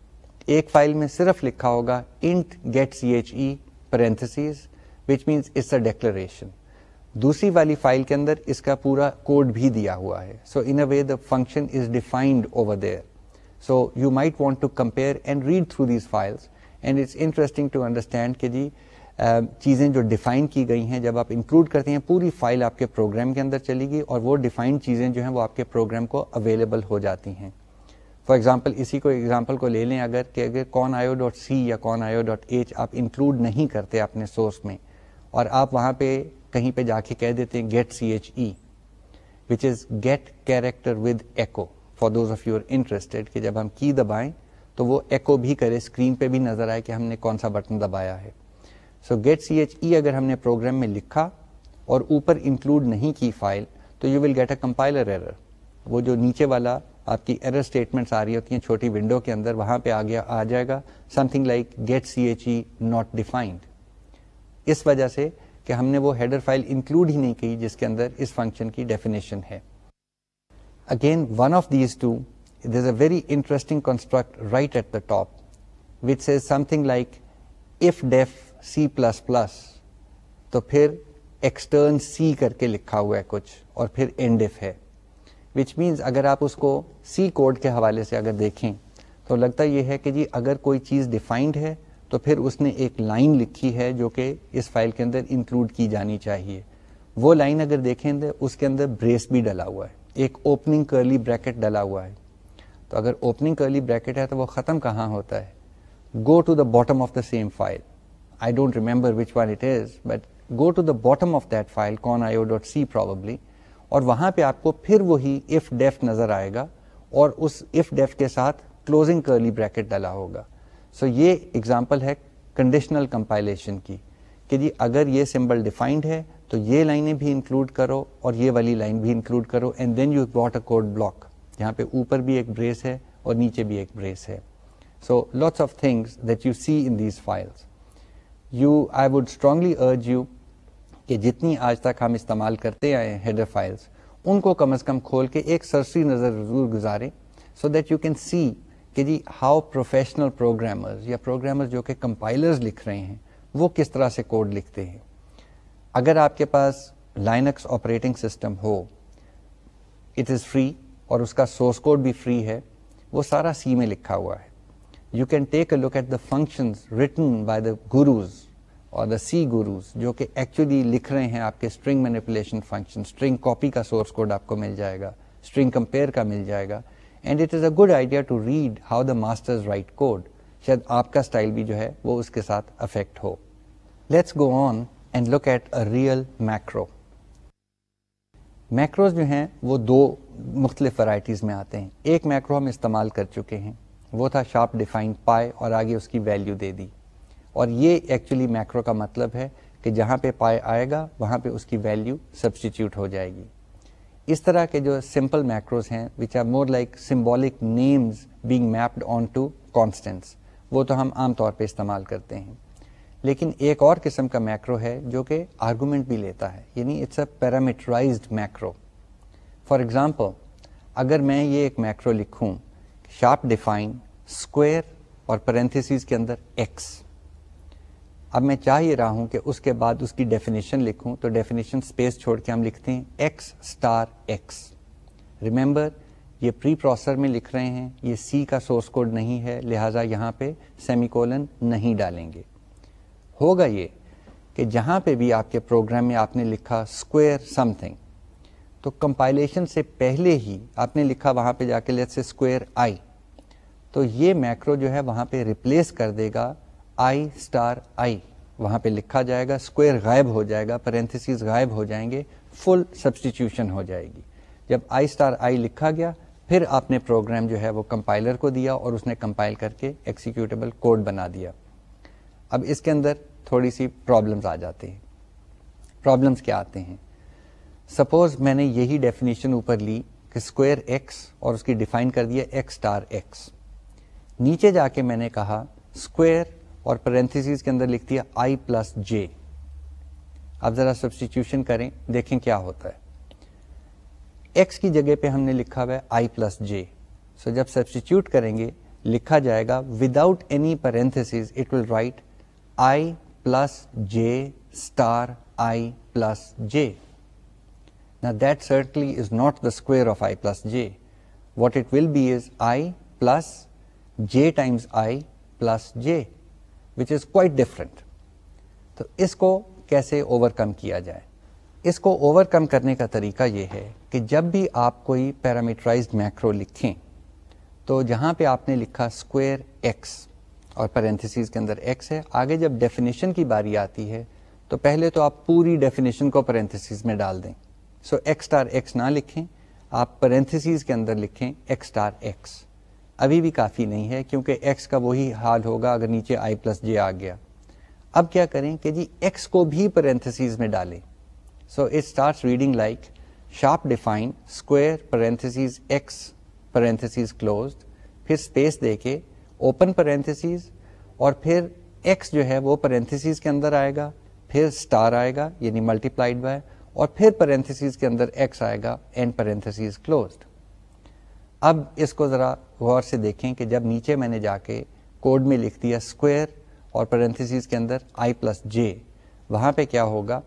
एक फाइल में सिर्फ लिखा होगा int get C H E parentheses which means it's a declaration दूसरी वाली फाइल के अंदर इसका पूरा कोड भी दिया हुआ है so in a way the function is defined over there so you might want to compare and read through these files and it's interesting to understand कि जी चीज़ें जो डिफाइन की गई हैं जब आप इंक्लूड करते हैं पूरी फाइल आपके प्रोग्राम के अंदर चलेगी और वो डिफाइंड चीज़ें जो हैं वो आपके प्रोग्राम को अवेलेबल हो जाती हैं फॉर एग्ज़ाम्पल इसी को एग्ज़ाम्पल को ले लें अगर कि अगर कॉन आयो डॉट सी या कॉन आयो डॉट एच आप इंक्लूड नहीं करते अपने सोर्स में और आप वहां पे कहीं पे जाके कह देते हैं get C H E which is get character with echo for those of you're interested कि जब हम की दबाएं तो वो एको भी करे स्क्रीन पे भी नज़र आए कि हमने कौन सा बटन दबाया है सो गेट सी एच ई अगर हमने प्रोग्राम में लिखा और ऊपर इंक्लूड नहीं की फाइल तो you will get a compiler error वो जो नीचे वाला आपकी एरर स्टेटमेंट्स आ रही होती हैं छोटी विंडो के अंदर वहां पे आ गया आ जाएगा something like get C H E not defined इस वजह से कि हमने वो हेडर फाइल इंक्लूड ही नहीं की जिसके अंदर इस फंक्शन की डेफिनेशन है again one of these two there's a very interesting construct right at the top which says something like if def c++ तो फिर एक्सटर्न सी करके लिखा हुआ है कुछ और फिर एनडिफ है विच मीन्स अगर आप उसको सी कोड के हवाले से अगर देखें तो लगता यह है कि जी अगर कोई चीज़ डिफाइंड है तो फिर उसने एक लाइन लिखी है जो कि इस फाइल के अंदर इंक्लूड की जानी चाहिए वो लाइन अगर देखें तो उसके अंदर ब्रेस भी डला हुआ है एक ओपनिंग करली ब्रैकेट डला हुआ है तो अगर ओपनिंग करली ब्रैकेट है तो वो ख़त्म कहाँ होता है go to the bottom of the same file I don't remember which one it is but go to the bottom of that file con I O dot C probably और वहाँ पे आपको फिर वही इफ़ डेफ नज़र आएगा और उस इफ़ डेफ के साथ क्लोजिंग करली ब्रैकेट डला होगा सो so, ये एग्जाम्पल है कंडीशनल कंपाइलेशन की कि जी अगर ये सिंबल डिफाइंड है तो ये लाइनें भी इंक्लूड करो और ये वाली लाइन भी इंक्लूड करो and then you got a code block यहाँ पे ऊपर भी एक ब्रेस है और नीचे भी एक ब्रेस है So lots of things that you see in these files. You, I would strongly urge you कि जितनी आज तक हम इस्तेमाल करते आए हैं हेडर फाइल्स उनको कम से कम खोल के एक सरसरी नज़र जरूर गुजारें so that you can see कि जी हाउ प्रोफेशनल प्रोग्रामर्स या प्रोग्रामर्स जो कि कंपाइलर्स लिख रहे हैं वो किस तरह से कोड लिखते हैं अगर आपके पास लाइनक्स ऑपरेटिंग सिस्टम हो इट इज़ फ्री और उसका सोर्स कोड भी फ्री है वो सारा सी में लिखा हुआ है you can take a look at the functions written by the gurus और द सी गुरुज जो कि एक्चुअली लिख रहे हैं आपके string manipulation function string copy का सोर्स कोड आपको मिल जाएगा स्ट्रिंग कंपेयर का मिल जाएगा and it is a good idea to read how the masters write code शायद आपका स्टाइल भी जो है वो उसके साथ अफेक्ट हो let's go on and look at a real macro macros जो हैं वो दो मुख्तलिफ वराइटीज़ में आते हैं एक मैक्रो हम इस्तेमाल कर चुके हैं वो था शार्प डिफाइंड पाए और आगे उसकी वैल्यू दे दी और ये एक्चुअली मैक्रो का मतलब है कि जहाँ पे पाए आएगा वहाँ पे उसकी वैल्यू सब्सटीट्यूट हो जाएगी इस तरह के जो सिंपल मैक्रोज हैं which are more like symbolic names being mapped on to constants वो तो हम आमतौर पर इस्तेमाल करते हैं लेकिन एक और किस्म का मैक्रो है जो कि आर्गूमेंट भी लेता है यानी it's a parameterized macro for example अगर मैं ये एक मैक्रो लिखूँ शार्प डिफाइन स्क्वायर और पेरेंथेसिस के अंदर एक्स अब मैं चाह ही रहा हूं कि उसके बाद उसकी डेफिनेशन लिखूं तो डेफिनेशन स्पेस छोड़ के हम लिखते हैं एक्स स्टार एक्स रिमेंबर ये प्री प्रोसेसर में लिख रहे हैं ये सी का सोर्स कोड नहीं है लिहाजा यहाँ पे सेमीकोलन नहीं डालेंगे होगा ये कि जहाँ पे भी आपके प्रोग्राम में आपने लिखा स्क्वायर समथिंग तो कंपाइलेशन से पहले ही आपने लिखा वहाँ पे जाके लेट्स से स्क्वायर आई तो ये मैक्रो जो है वहाँ पे रिप्लेस कर देगा आई स्टार आई वहाँ पे लिखा जाएगा स्क्वायर गायब हो जाएगा पेरेंथिस गायब हो जाएंगे फुल सब्सटीट्यूशन हो जाएगी जब आई स्टार आई लिखा गया फिर आपने प्रोग्राम जो है वो कंपाइलर को दिया और उसने कंपाइल करके एक्सिक्यूटेबल कोड बना दिया अब इसके अंदर थोड़ी सी प्रॉब्लम्स आ जाते हैं प्रॉब्लम्स क्या आते हैं सपोज मैंने यही डेफिनेशन ऊपर ली कि स्क्वायर एक्स और उसकी डिफाइन कर दिया एक्स स्टार एक्स नीचे जाके मैंने कहा स्क्वायर और पेरेंथिस के अंदर लिख दिया आई प्लस जे अब ज़रा सब्सटीट्यूशन करें देखें क्या होता है एक्स की जगह पे हमने लिखा हुआ है आई प्लस जे सो जब सब्सटीट्यूट करेंगे लिखा जाएगा without any parenthesis it will write I plus J star I plus J Now that certainly is not the square of i plus j. What it will be is i plus j times i plus j. Which is quite different तो इसको कैसे overcome किया जाए इसको overcome करने का तरीका ये है कि जब भी आप कोई पैरामीटराइज मैक्रो लिखें तो जहाँ पे आपने लिखा स्क्वायर एक्स और पैरेंथेसिस के अंदर एक्स है आगे जब डेफिनेशन की बारी आती है तो पहले तो आप पूरी डेफिनेशन को पैरेंथेसिस में डाल दें सो एक्स स्टार एक्स ना लिखें आप पैरेंथेसिस के अंदर लिखें एक्स स्टार एक्स अभी भी काफ़ी नहीं है क्योंकि एक्स का वही हाल होगा अगर नीचे आई प्लस जे आ गया अब क्या करें कि जी एक्स को भी पेरेंथेसिस में डालें so it start reading like sharp define square parenthesis X parenthesis close फिर स्पेस दे ओपन पेरेंथेसिस और फिर एक्स जो है वो पेरेंथेसिस के अंदर आएगा फिर स्टार आएगा यानी मल्टीप्लाइड बाय और फिर पेरेंथेसिस के अंदर एक्स आएगा एंड पेरेंथेसिस क्लोज्ड अब इसको ज़रा गौर से देखें कि जब नीचे मैंने जाके कोड में लिख दिया स्क्वेयर और पेरेंथेसिस के अंदर आई प्लस जे वहाँ पर क्या होगा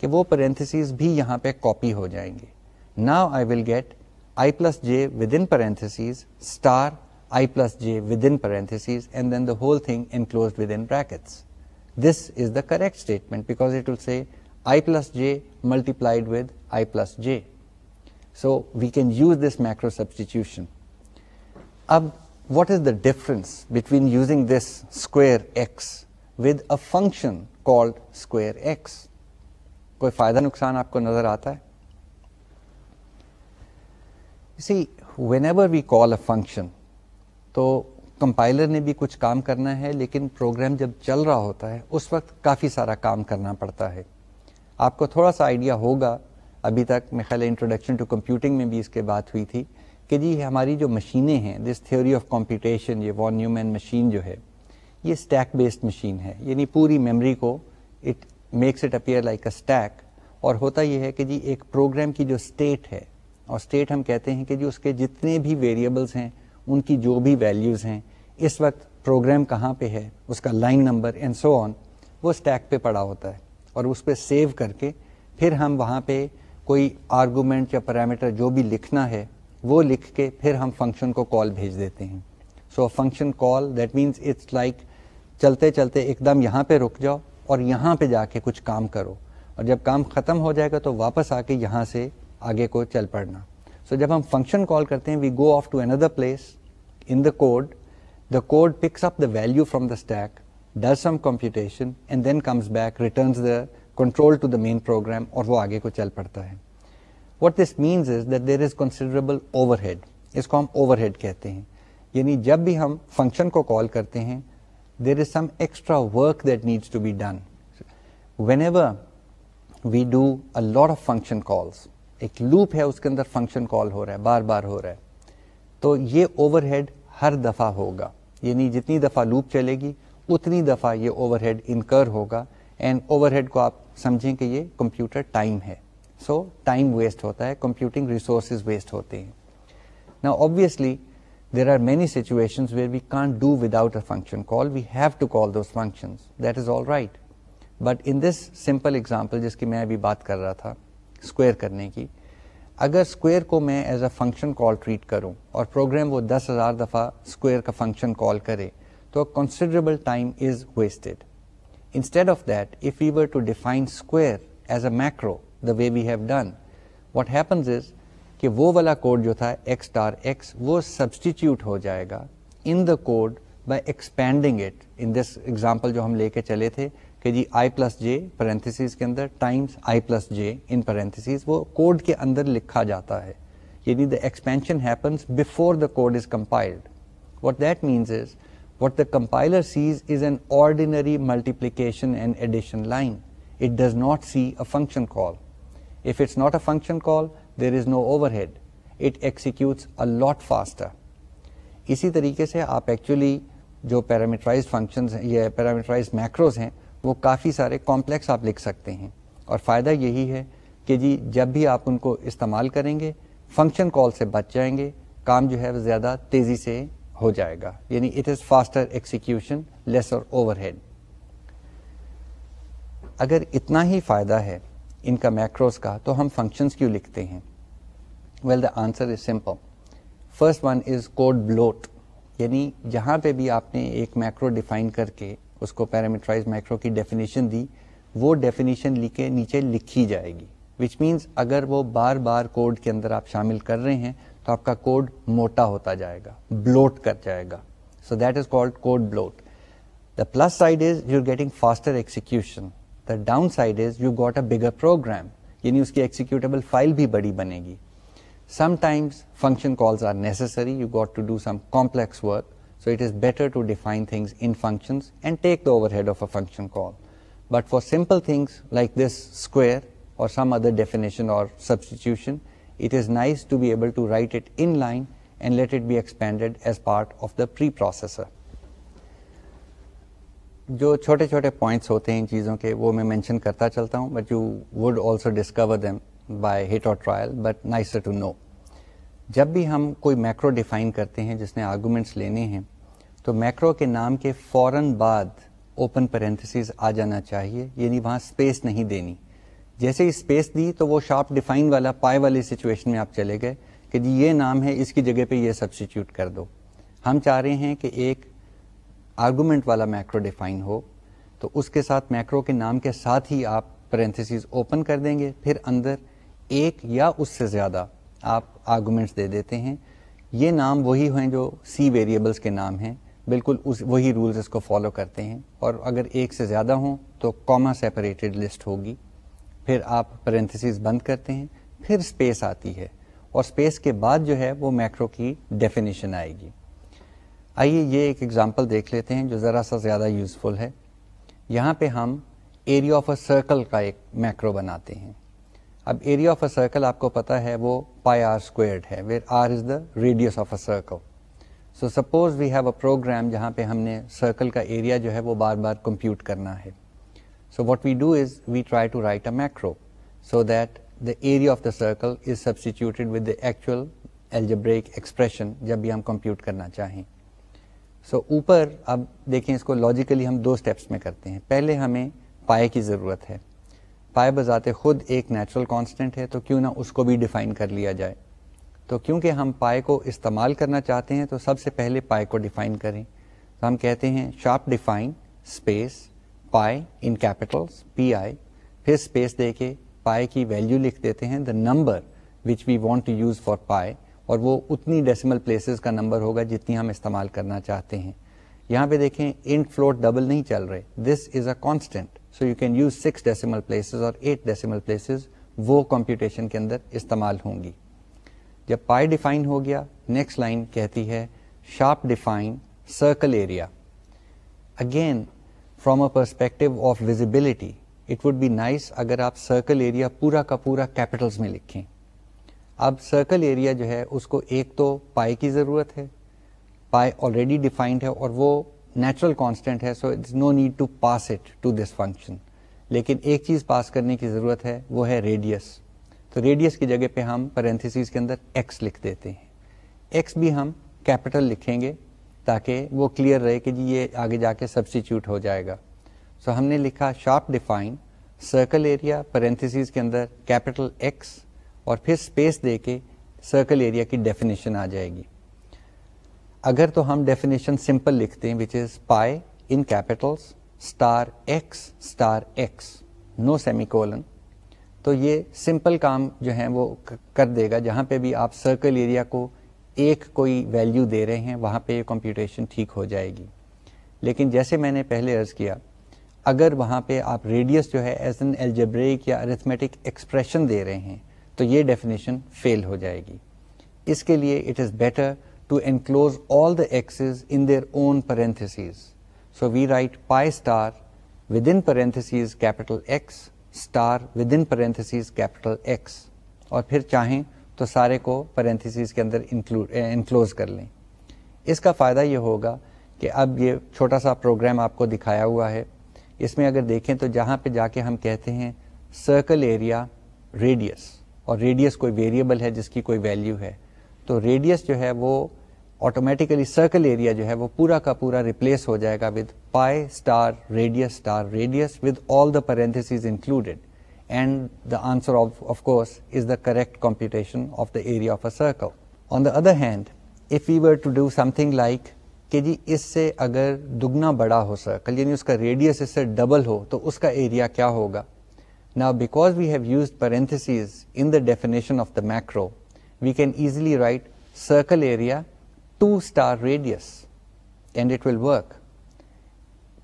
कि वो पेरेंथेसिस भी यहाँ पे कॉपी हो जाएंगे now I will get I plus J within parenthesis star I plus J within parenthesis and then the whole thing enclose within brackets this is the correct statement because it will say i plus j multiplied with i plus j So we can use this macro substitution. Ab, what is the difference between using this square x with a function called square x? कोई फायदा नुकसान आपको नजर आता है see whenever we call a function, तो compiler ने भी कुछ काम करना है लेकिन प्रोग्राम जब चल रहा होता है उस वक्त काफ़ी सारा काम करना पड़ता है आपको थोड़ा सा आइडिया होगा अभी तक मेरे ख्याल इंट्रोडक्शन टू कंप्यूटिंग में भी इसके बात हुई थी कि जी हमारी जो मशीनें हैं दिस थ्योरी ऑफ कंप्यूटेशन ये वॉन न्यूमैन मशीन जो है ये स्टैक बेस्ड मशीन है यानी पूरी मेमोरी को it makes it appear like a stack और होता यह है कि जी एक प्रोग्राम की जो स्टेट है और स्टेट हम कहते हैं कि जी उसके जितने भी वेरिएबल्स हैं उनकी जो भी वैल्यूज़ हैं इस वक्त प्रोग्राम कहाँ पर है उसका line number and so on वो स्टैक पर पड़ा होता है और उस पर सेव करके फिर हम वहाँ पर कोई आर्गूमेंट या पैरामीटर जो भी लिखना है वो लिख के फिर हम फंक्शन को कॉल भेज देते हैं so function call that means it's like चलते चलते एकदम यहाँ पे रुक जाओ और यहाँ पे जाके कुछ काम करो और जब काम ख़त्म हो जाएगा तो वापस आके यहाँ से आगे को चल पड़ना सो so, जब हम फंक्शन कॉल करते हैं we go off to another place in the code the code picks up the value from the stack, does some computation, and then comes back, returns the control to the main program और वो आगे को चल पड़ता है what this means is that there is considerable overhead इसको हम overhead कहते हैं यानी जब भी हम फंक्शन को कॉल करते हैं there is some extra work that needs to be done whenever we do a lot of function calls एक लूप है उसके अंदर फंक्शन कॉल हो रहा है बार बार हो रहा है तो ये ओवरहेड हर दफ़ा होगा यानी जितनी दफ़ा लूप चलेगी उतनी दफ़ा ये ओवरहेड इनकर होगा एंड ओवरहेड को आप समझें कि ये कंप्यूटर टाइम है सो टाइम वेस्ट होता है कंप्यूटिंग रिसोर्स वेस्ट होते हैं ना obviously there are many situations where we can't do without a function call we have to call those functions that is all right but in this simple example जिसकी मैं अभी बात कर रहा था square करने की अगर square को मैं as a function call treat करूं और program वो 10,000 दफ़ा square का function call करे तो considerable time is wasted Instead of that, if we were to define square as a macro, the way we have done, what happens is कि वो वाला कोड जो था एक्स स्टार एक्स वो substitute हो जाएगा in the code by expanding it in this example जो हम लेके चले थे कि i plus j J parenthesis के अंदर times I plus J in parenthesis वो code के अंदर लिखा जाता है यानी the expansion happens before the code is compiled what that means is What the compiler sees is an ordinary multiplication and addition line. It does not see a function call. If it's not a function call, there is no overhead. It executes a lot faster. इसी तरीके से आप actually जो parameterise functions हैं या parameterise macros हैं वो काफ़ी सारे कॉम्प्लेक्स आप लिख सकते हैं और फ़ायदा यही है कि जी जब भी आप उनको इस्तेमाल करेंगे फंक्शन कॉल से बच जाएंगे काम जो है वो ज़्यादा तेज़ी से हो जाएगा यानी it is faster execution lesser overhead अगर इतना ही फ़ायदा है इनका मैक्रोस का तो हम फंक्शंस क्यों लिखते हैं well the answer is simple first one is code bloat यानी जहाँ पे भी आपने एक मैक्रो डिफाइन करके उसको पैरामीटराइज मैक्रो की डेफिनेशन दी वो डेफिनेशन लिखे नीचे लिखी जाएगी विच मीन्स अगर वो बार बार कोड के अंदर आप शामिल कर रहे हैं तो आपका कोड मोटा होता जाएगा ब्लोट कर जाएगा so that is called code The the plus side is you are getting faster execution the down side is you got a bigger यानी उसकी एक्सिक्यूटेबल फाइल भी बड़ी बनेगी sometimes function calls are necessary you got to do some complex work so it is better to define things in functions and take the overhead of a function call but for simple things like this square or some other definition or substitution it is nice to be able to write it in line and let it be expanded as part of the preprocessor. जो छोटे छोटे points होते हैं इन चीज़ों के वो मैं mention करता चलता हूँ but you would also discover them by hit और trial but nicer to know जब भी हम कोई मैक्रो डिफाइन करते हैं जिसने आर्गूमेंट्स लेने हैं तो मैक्रो के नाम के फ़ौर बाद ओपन पेरेंथिस आ जाना चाहिए यानी वहाँ स्पेस नहीं देनी जैसे ही स्पेस दी तो वो शार्प डिफाइन वाला पाए वाले सिचुएशन में आप चले गए कि जी ये नाम है इसकी जगह पे ये सब्सिट्यूट कर दो हम चाह रहे हैं कि एक आर्गूमेंट वाला मैक्रो डिफाइन हो तो उसके साथ मैक्रो के नाम के साथ ही आप पेरेंथेसिस ओपन कर देंगे फिर अंदर एक या उससे ज़्यादा आप आर्गूमेंट्स दे देते हैं ये नाम वही हैं जो सी वेरिएबल्स के नाम हैं बिल्कुल उस वही रूल्स इसको फॉलो करते हैं और अगर एक से ज़्यादा हों तो कॉमा सेपरेटेड लिस्ट होगी फिर आप पेरेंथिस बंद करते हैं फिर स्पेस आती है और स्पेस के बाद जो है वो मैक्रो की डेफिनेशन आएगी आइए ये एक एग्जांपल देख लेते हैं जो ज़रा सा ज़्यादा यूज़फुल है यहाँ पे हम एरिया ऑफ अ सर्कल का एक मैक्रो बनाते हैं अब एरिया ऑफ अ सर्कल आपको पता है वो पाई आर स्क्वेयर्ड है where r is the radius of a circle so suppose we have a program जहाँ पे हमने सर्कल का एरिया जो है वो बार बार कंप्यूट करना है So what we do is we try to write a macro so that the area of the circle is substituted with the actual algebraic expression जब भी हम compute करना चाहें so, ऊपर अब देखें इसको लॉजिकली हम दो स्टेप्स में करते हैं पहले हमें पाए की ज़रूरत है पाए बज़ात खुद एक नेचुरल कांस्टेंट है तो क्यों ना उसको भी डिफ़ाइन कर लिया जाए तो क्योंकि हम पाए को इस्तेमाल करना चाहते हैं तो सबसे पहले पाए को डिफ़ाइन करें तो हम कहते हैं sharp define space pi in capitals P I फिर स्पेस दे के पाई की वैल्यू लिख देते हैं the number which we want to use for pi और वो उतनी डेसिमल प्लेसेस का नंबर होगा जितनी हम इस्तेमाल करना चाहते हैं यहाँ पे देखें इंट फ्लोट डबल नहीं चल रहे this is a constant so you can use six decimal places और एट डेसिमल प्लेसेस वो कंप्यूटेशन के अंदर इस्तेमाल होंगी जब पाई डिफाइन हो गया नेक्स्ट लाइन कहती है sharp define circle area again from a perspective of visibility it would be nice अगर आप सर्कल एरिया पूरा का पूरा कैपिटल्स में लिखें अब सर्कल एरिया जो है उसको एक तो पाई की ज़रूरत है पाई ऑलरेडी डिफाइंड है और वो नेचुरल कांस्टेंट है so it's no need to pass it to this function लेकिन एक चीज़ पास करने की ज़रूरत है वो है रेडियस तो रेडियस की जगह पे हम पैरेंथेसिस के अंदर एक्स लिख देते हैं एक्स भी हम कैपिटल लिखेंगे ताकि वो क्लियर रहे कि जी ये आगे जाके सब्सटीट्यूट हो जाएगा सो so, हमने लिखा sharp define circle area parenthesis के अंदर कैपिटल एक्स और फिर स्पेस दे के सर्कल एरिया की डेफिनेशन आ जाएगी अगर तो हम डेफिनेशन सिंपल लिखते हैं which is pi in capitals star X star X no semicolon तो ये सिंपल काम जो है वो कर देगा जहाँ पे भी आप सर्कल एरिया को एक कोई वैल्यू दे रहे हैं वहाँ पे ये कंप्यूटेशन ठीक हो जाएगी लेकिन जैसे मैंने पहले अर्ज़ किया अगर वहाँ पे आप रेडियस जो है एज एन एल्जेब्रिक या अरिथमेटिक एक्सप्रेशन दे रहे हैं तो ये डेफिनेशन फेल हो जाएगी इसके लिए it is better to enclose all the X's in their own parentheses so we write pi star within parentheses capital X star within parentheses capital X और फिर चाहें तो सारे को पैरेंथिस के अंदर इंक्लूड इंक्लोज eh, कर लें इसका फ़ायदा ये होगा कि अब ये छोटा सा प्रोग्राम आपको दिखाया हुआ है इसमें अगर देखें तो जहाँ पे जाके हम कहते हैं सर्कल एरिया रेडियस और रेडियस कोई वेरिएबल है जिसकी कोई वैल्यू है तो रेडियस जो है वो ऑटोमेटिकली सर्कल एरिया जो है वो पूरा का पूरा रिप्लेस हो जाएगा with pi star radius star radius with all the parenthesis included and the answer of of course is the correct computation of the area of a circle on the other hand if we were to do something like ke ji isse agar dugna bada ho circle yani uska radius isse double ho to uska area kya hoga now because we have used parentheses in the definition of the macro we can easily write circle area 2 star radius and it will work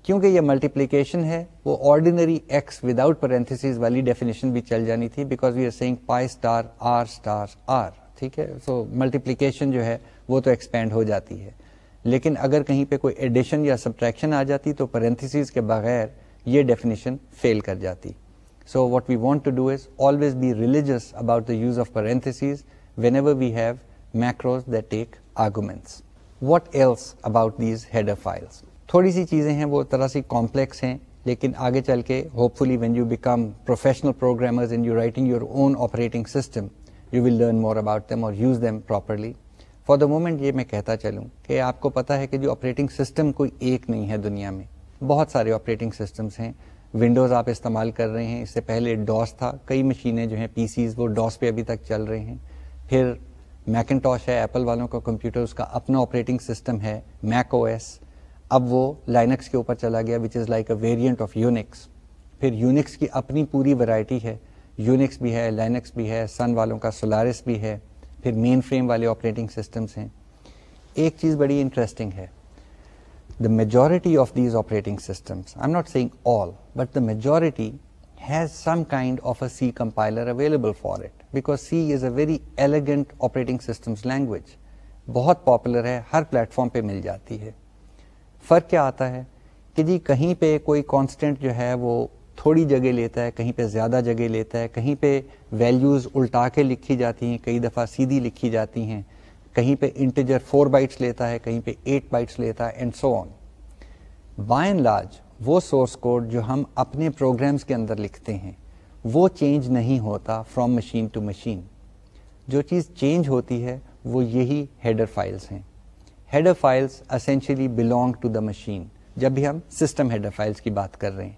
क्योंकि ये multiplication है वो ordinary X without parenthesis वाली definition भी चल जानी थी because we are saying pi star r star r ठीक है सो so, मल्टीप्लीकेशन जो है वो तो एक्सपेंड हो जाती है लेकिन अगर कहीं पे कोई एडिशन या सब्ट्रैक्शन आ जाती तो पेरेंथिस के बगैर ये डेफिनेशन फेल कर जाती so what we want to do is always be religious about the use of parenthesis whenever we have macros that take arguments. What else about these header files? थोड़ी सी चीज़ें हैं वो तरह C complex हैं लेकिन आगे चल के hopefully when you become professional programmers in you writing your own operating system you will learn more about them और use them properly for the moment ये मैं कहता चलूँ कि आपको पता है कि जो ऑपरेटिंग सिस्टम कोई एक नहीं है दुनिया में बहुत सारे ऑपरेटिंग सिस्टम्स हैं विंडोज़ आप इस्तेमाल कर रहे हैं इससे पहले डॉस था कई मशीनें जो हैं पीसीज वो डॉस पे अभी तक चल रहे हैं फिर मैकनटॉश है एप्पल वालों का कंप्यूटर उसका अपना ऑपरेटिंग सिस्टम है मैक ओएस अब वो लाइनक्स के ऊपर चला गया which is like a variant of Unix फिर यूनिक्स की अपनी पूरी वैरायटी है यूनिक्स भी है लाइनक्स भी है सन वालों का सोलारिस भी है फिर मेन फ्रेम वाले ऑपरेटिंग सिस्टम्स हैं एक चीज़ बड़ी इंटरेस्टिंग है the majority of these operating systems I am not saying all but the majority has some kind of a C compiler available for it because C is a very elegant operating systems language बहुत popular है हर platform पर मिल जाती है फ़र्क क्या आता है कि जी कहीं पे कोई कांस्टेंट जो है वो थोड़ी जगह लेता है कहीं पे ज़्यादा जगह लेता है कहीं पे वैल्यूज़ उल्टा के लिखी जाती हैं कई दफ़ा सीधी लिखी जाती हैं कहीं पे इंटीजर फोर बाइट्स लेता है कहीं पे एट बाइट्स लेता है and so on by and large वो सोर्स कोड जो हम अपने प्रोग्राम्स के अंदर लिखते हैं वो चेंज नहीं होता फ्रॉम मशीन टू मशीन जो चीज़ चेंज होती है वो यही हेडर फाइल्स हैं header files essentially belong to the machine जब भी हम सिस्टम हेडर फाइल्स की बात कर रहे हैं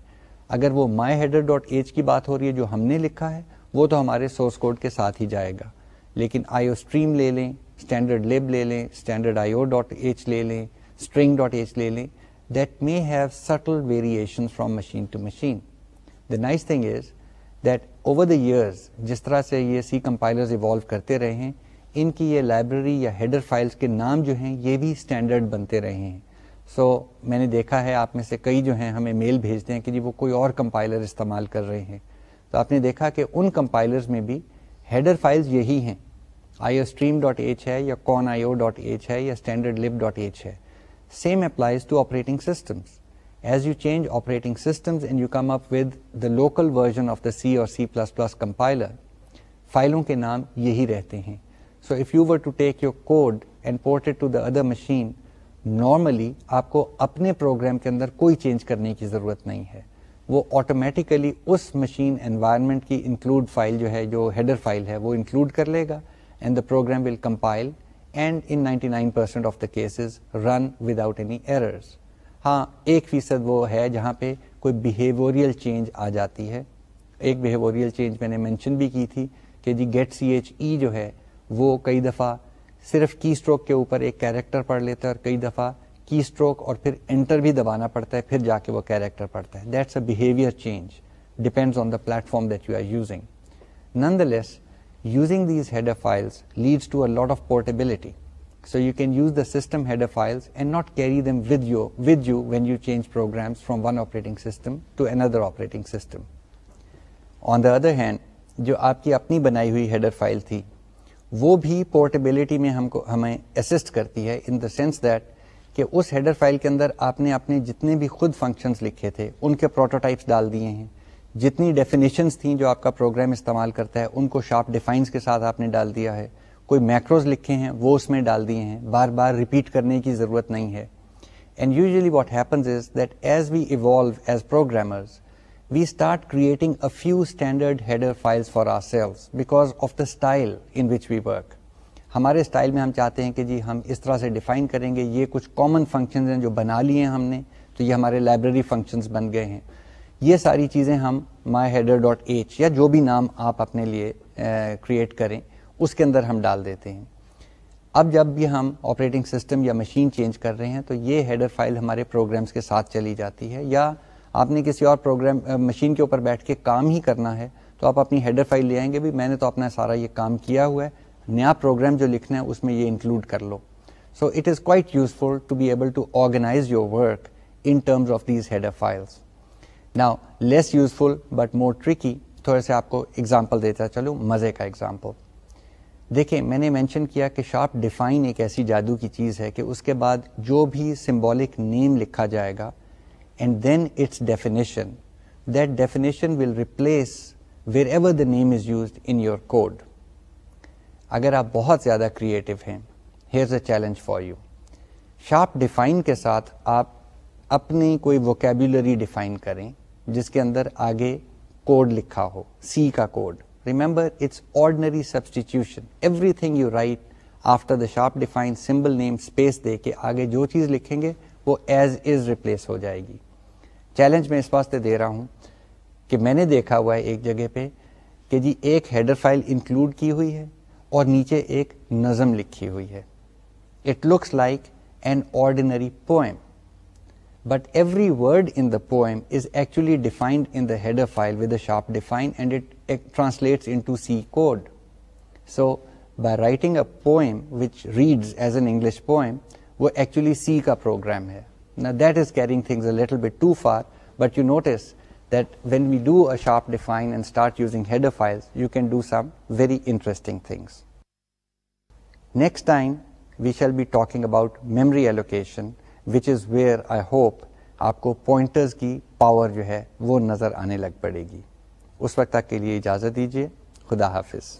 अगर वो माई हेडर डॉट एच की बात हो रही है जो हमने लिखा है वो तो हमारे सोर्स कोड के साथ ही जाएगा लेकिन आईओ स्ट्रीम ले लें स्टैंडर्ड लिब ले लें स्टैंडर्ड आईओ डॉट एच ले लें स्ट्रिंग डॉट एच ले लें that may have subtle variations from machine to machine. The nice thing is that over the years, जिस तरह से ये C compilers evolve करते रहे हैं इनकी ये लाइब्रेरी या हेडर फाइल्स के नाम जो हैं ये भी स्टैंडर्ड बनते रहे हैं सो so, मैंने देखा है आप में से कई जो हैं हमें मेल भेजते हैं कि जी वो कोई और कंपाइलर इस्तेमाल कर रहे हैं तो आपने देखा कि उन कंपाइलर्स में भी हेडर फाइल्स यही हैं I O stream dot H है या con I O dot H है या स्टैंडर्ड लिब डॉट एच है same applies to operating systems as you change operating systems and you come up with the local version of the C or C++ compiler, फाइलों के नाम यही रहते हैं So if you were to take your code and port it to the other machine, normally आपको अपने programme के अंदर कोई चेंज करने की ज़रूरत नहीं है वो ऑटोमेटिकली उस मशीन एनवायरनमेंट की इंक्लूड फाइल जो है जो हेडर फाइल है वो इंक्लूड कर लेगा and the program will compile and in 99% percent of the cases run without any errors हाँ एक फीसद वो है जहाँ पे कोई बिहेवियरियल चेंज आ जाती है एक बिहेवियरियल चेंज मैंने मेंशन भी की थी कि जी गेट सी एच ई जो है वो कई दफ़ा सिर्फ की स्ट्रोक के ऊपर एक कैरेक्टर पढ़ लेते हैं और कई दफ़ा की स्ट्रोक और फिर एंटर भी दबाना पड़ता है फिर जाके वो कैरेक्टर पढ़ता है that's a behaviour change depends on the platform that you are using nonetheless using these header files leads to a lot of portability so you can use the system header files and not carry them with you with you when you change programs from one operating system to another operating system on the other hand जो आपकी अपनी बनाई हुई header file थी वो भी portability में हमको हमें असिस्ट करती है इन द सेंस दैट कि उस हेडर फाइल के अंदर आपने अपने जितने भी खुद फंक्शंस लिखे थे उनके प्रोटोटाइप्स डाल दिए हैं जितनी डेफिनेशंस थी जो आपका प्रोग्राम इस्तेमाल करता है उनको शार्प डिफाइंस के साथ आपने डाल दिया है कोई मैक्रोज लिखे हैं वो उसमें डाल दिए हैं बार बार रिपीट करने की ज़रूरत नहीं है and usually what happens is that as we evolve as programmers we start creating a few standard header files for ourselves because of the style in which we work. हमारे स्टाइल में हम चाहते हैं कि जी हम इस तरह से डिफाइन करेंगे ये कुछ कॉमन फंक्शंस हैं जो बना लिए हैं हमने तो ये हमारे लाइब्रेरी फंक्शंस बन गए हैं ये सारी चीज़ें हम माई हेडर डॉट एच या जो भी नाम आप अपने लिए क्रिएट करें उसके अंदर हम डाल देते हैं अब जब भी हम ऑपरेटिंग सिस्टम या मशीन चेंज कर रहे हैं तो ये हेडर फाइल हमारे प्रोग्राम्स के साथ चली जाती है या आपने किसी और प्रोग्राम मशीन के ऊपर बैठ के काम ही करना है तो आप अपनी हेडर फाइल ले आएंगे भी मैंने तो अपना सारा ये काम किया हुआ है नया प्रोग्राम जो लिखना है उसमें ये इंक्लूड कर लो so it is quite useful to be able to organise your work in terms of these header files now less useful but more tricky थोड़े से आपको एग्जाम्पल देता चलो मज़े का एग्जाम्पल देखिए मैंने मेंशन किया कि शार्प डिफाइन एक ऐसी जादू की चीज़ है कि उसके बाद जो भी सिंबॉलिक नेम लिखा जाएगा and then its definition. That definition will replace wherever the name is used in your code. अगर आप बहुत ज़्यादा क्रिएटिव हैं here's a challenge for you sharp define के साथ आप अपनी कोई वोकेबुलरी डिफाइन करें जिसके अंदर आगे कोड लिखा हो सी का code remember it's ordinary substitution everything you write after the sharp define symbol name space दे के आगे जो चीज़ लिखेंगे वो एज इज रिप्लेस हो जाएगी चैलेंज मैं इस वास्ते दे रहा हूँ कि मैंने देखा हुआ है एक जगह पे कि जी एक हेडर फाइल इंक्लूड की हुई है और नीचे एक नज़म लिखी हुई है it looks like an ordinary poem but every word in the poem is actually defined in the header file with a sharp define and it translates into C code so by writing a poem which reads as an English poem, वो actually C का program है Now that is carrying things a little bit too far, but you notice that when we do a sharp define and start using header files, you can do some very interesting things. Next time, we shall be talking about memory allocation, which is where I hope आपको pointers की power जो है वो नज़र आने लग पड़ेगी उस वक्त तक के लिए इजाज़त दीजिए खुदा हाफिज़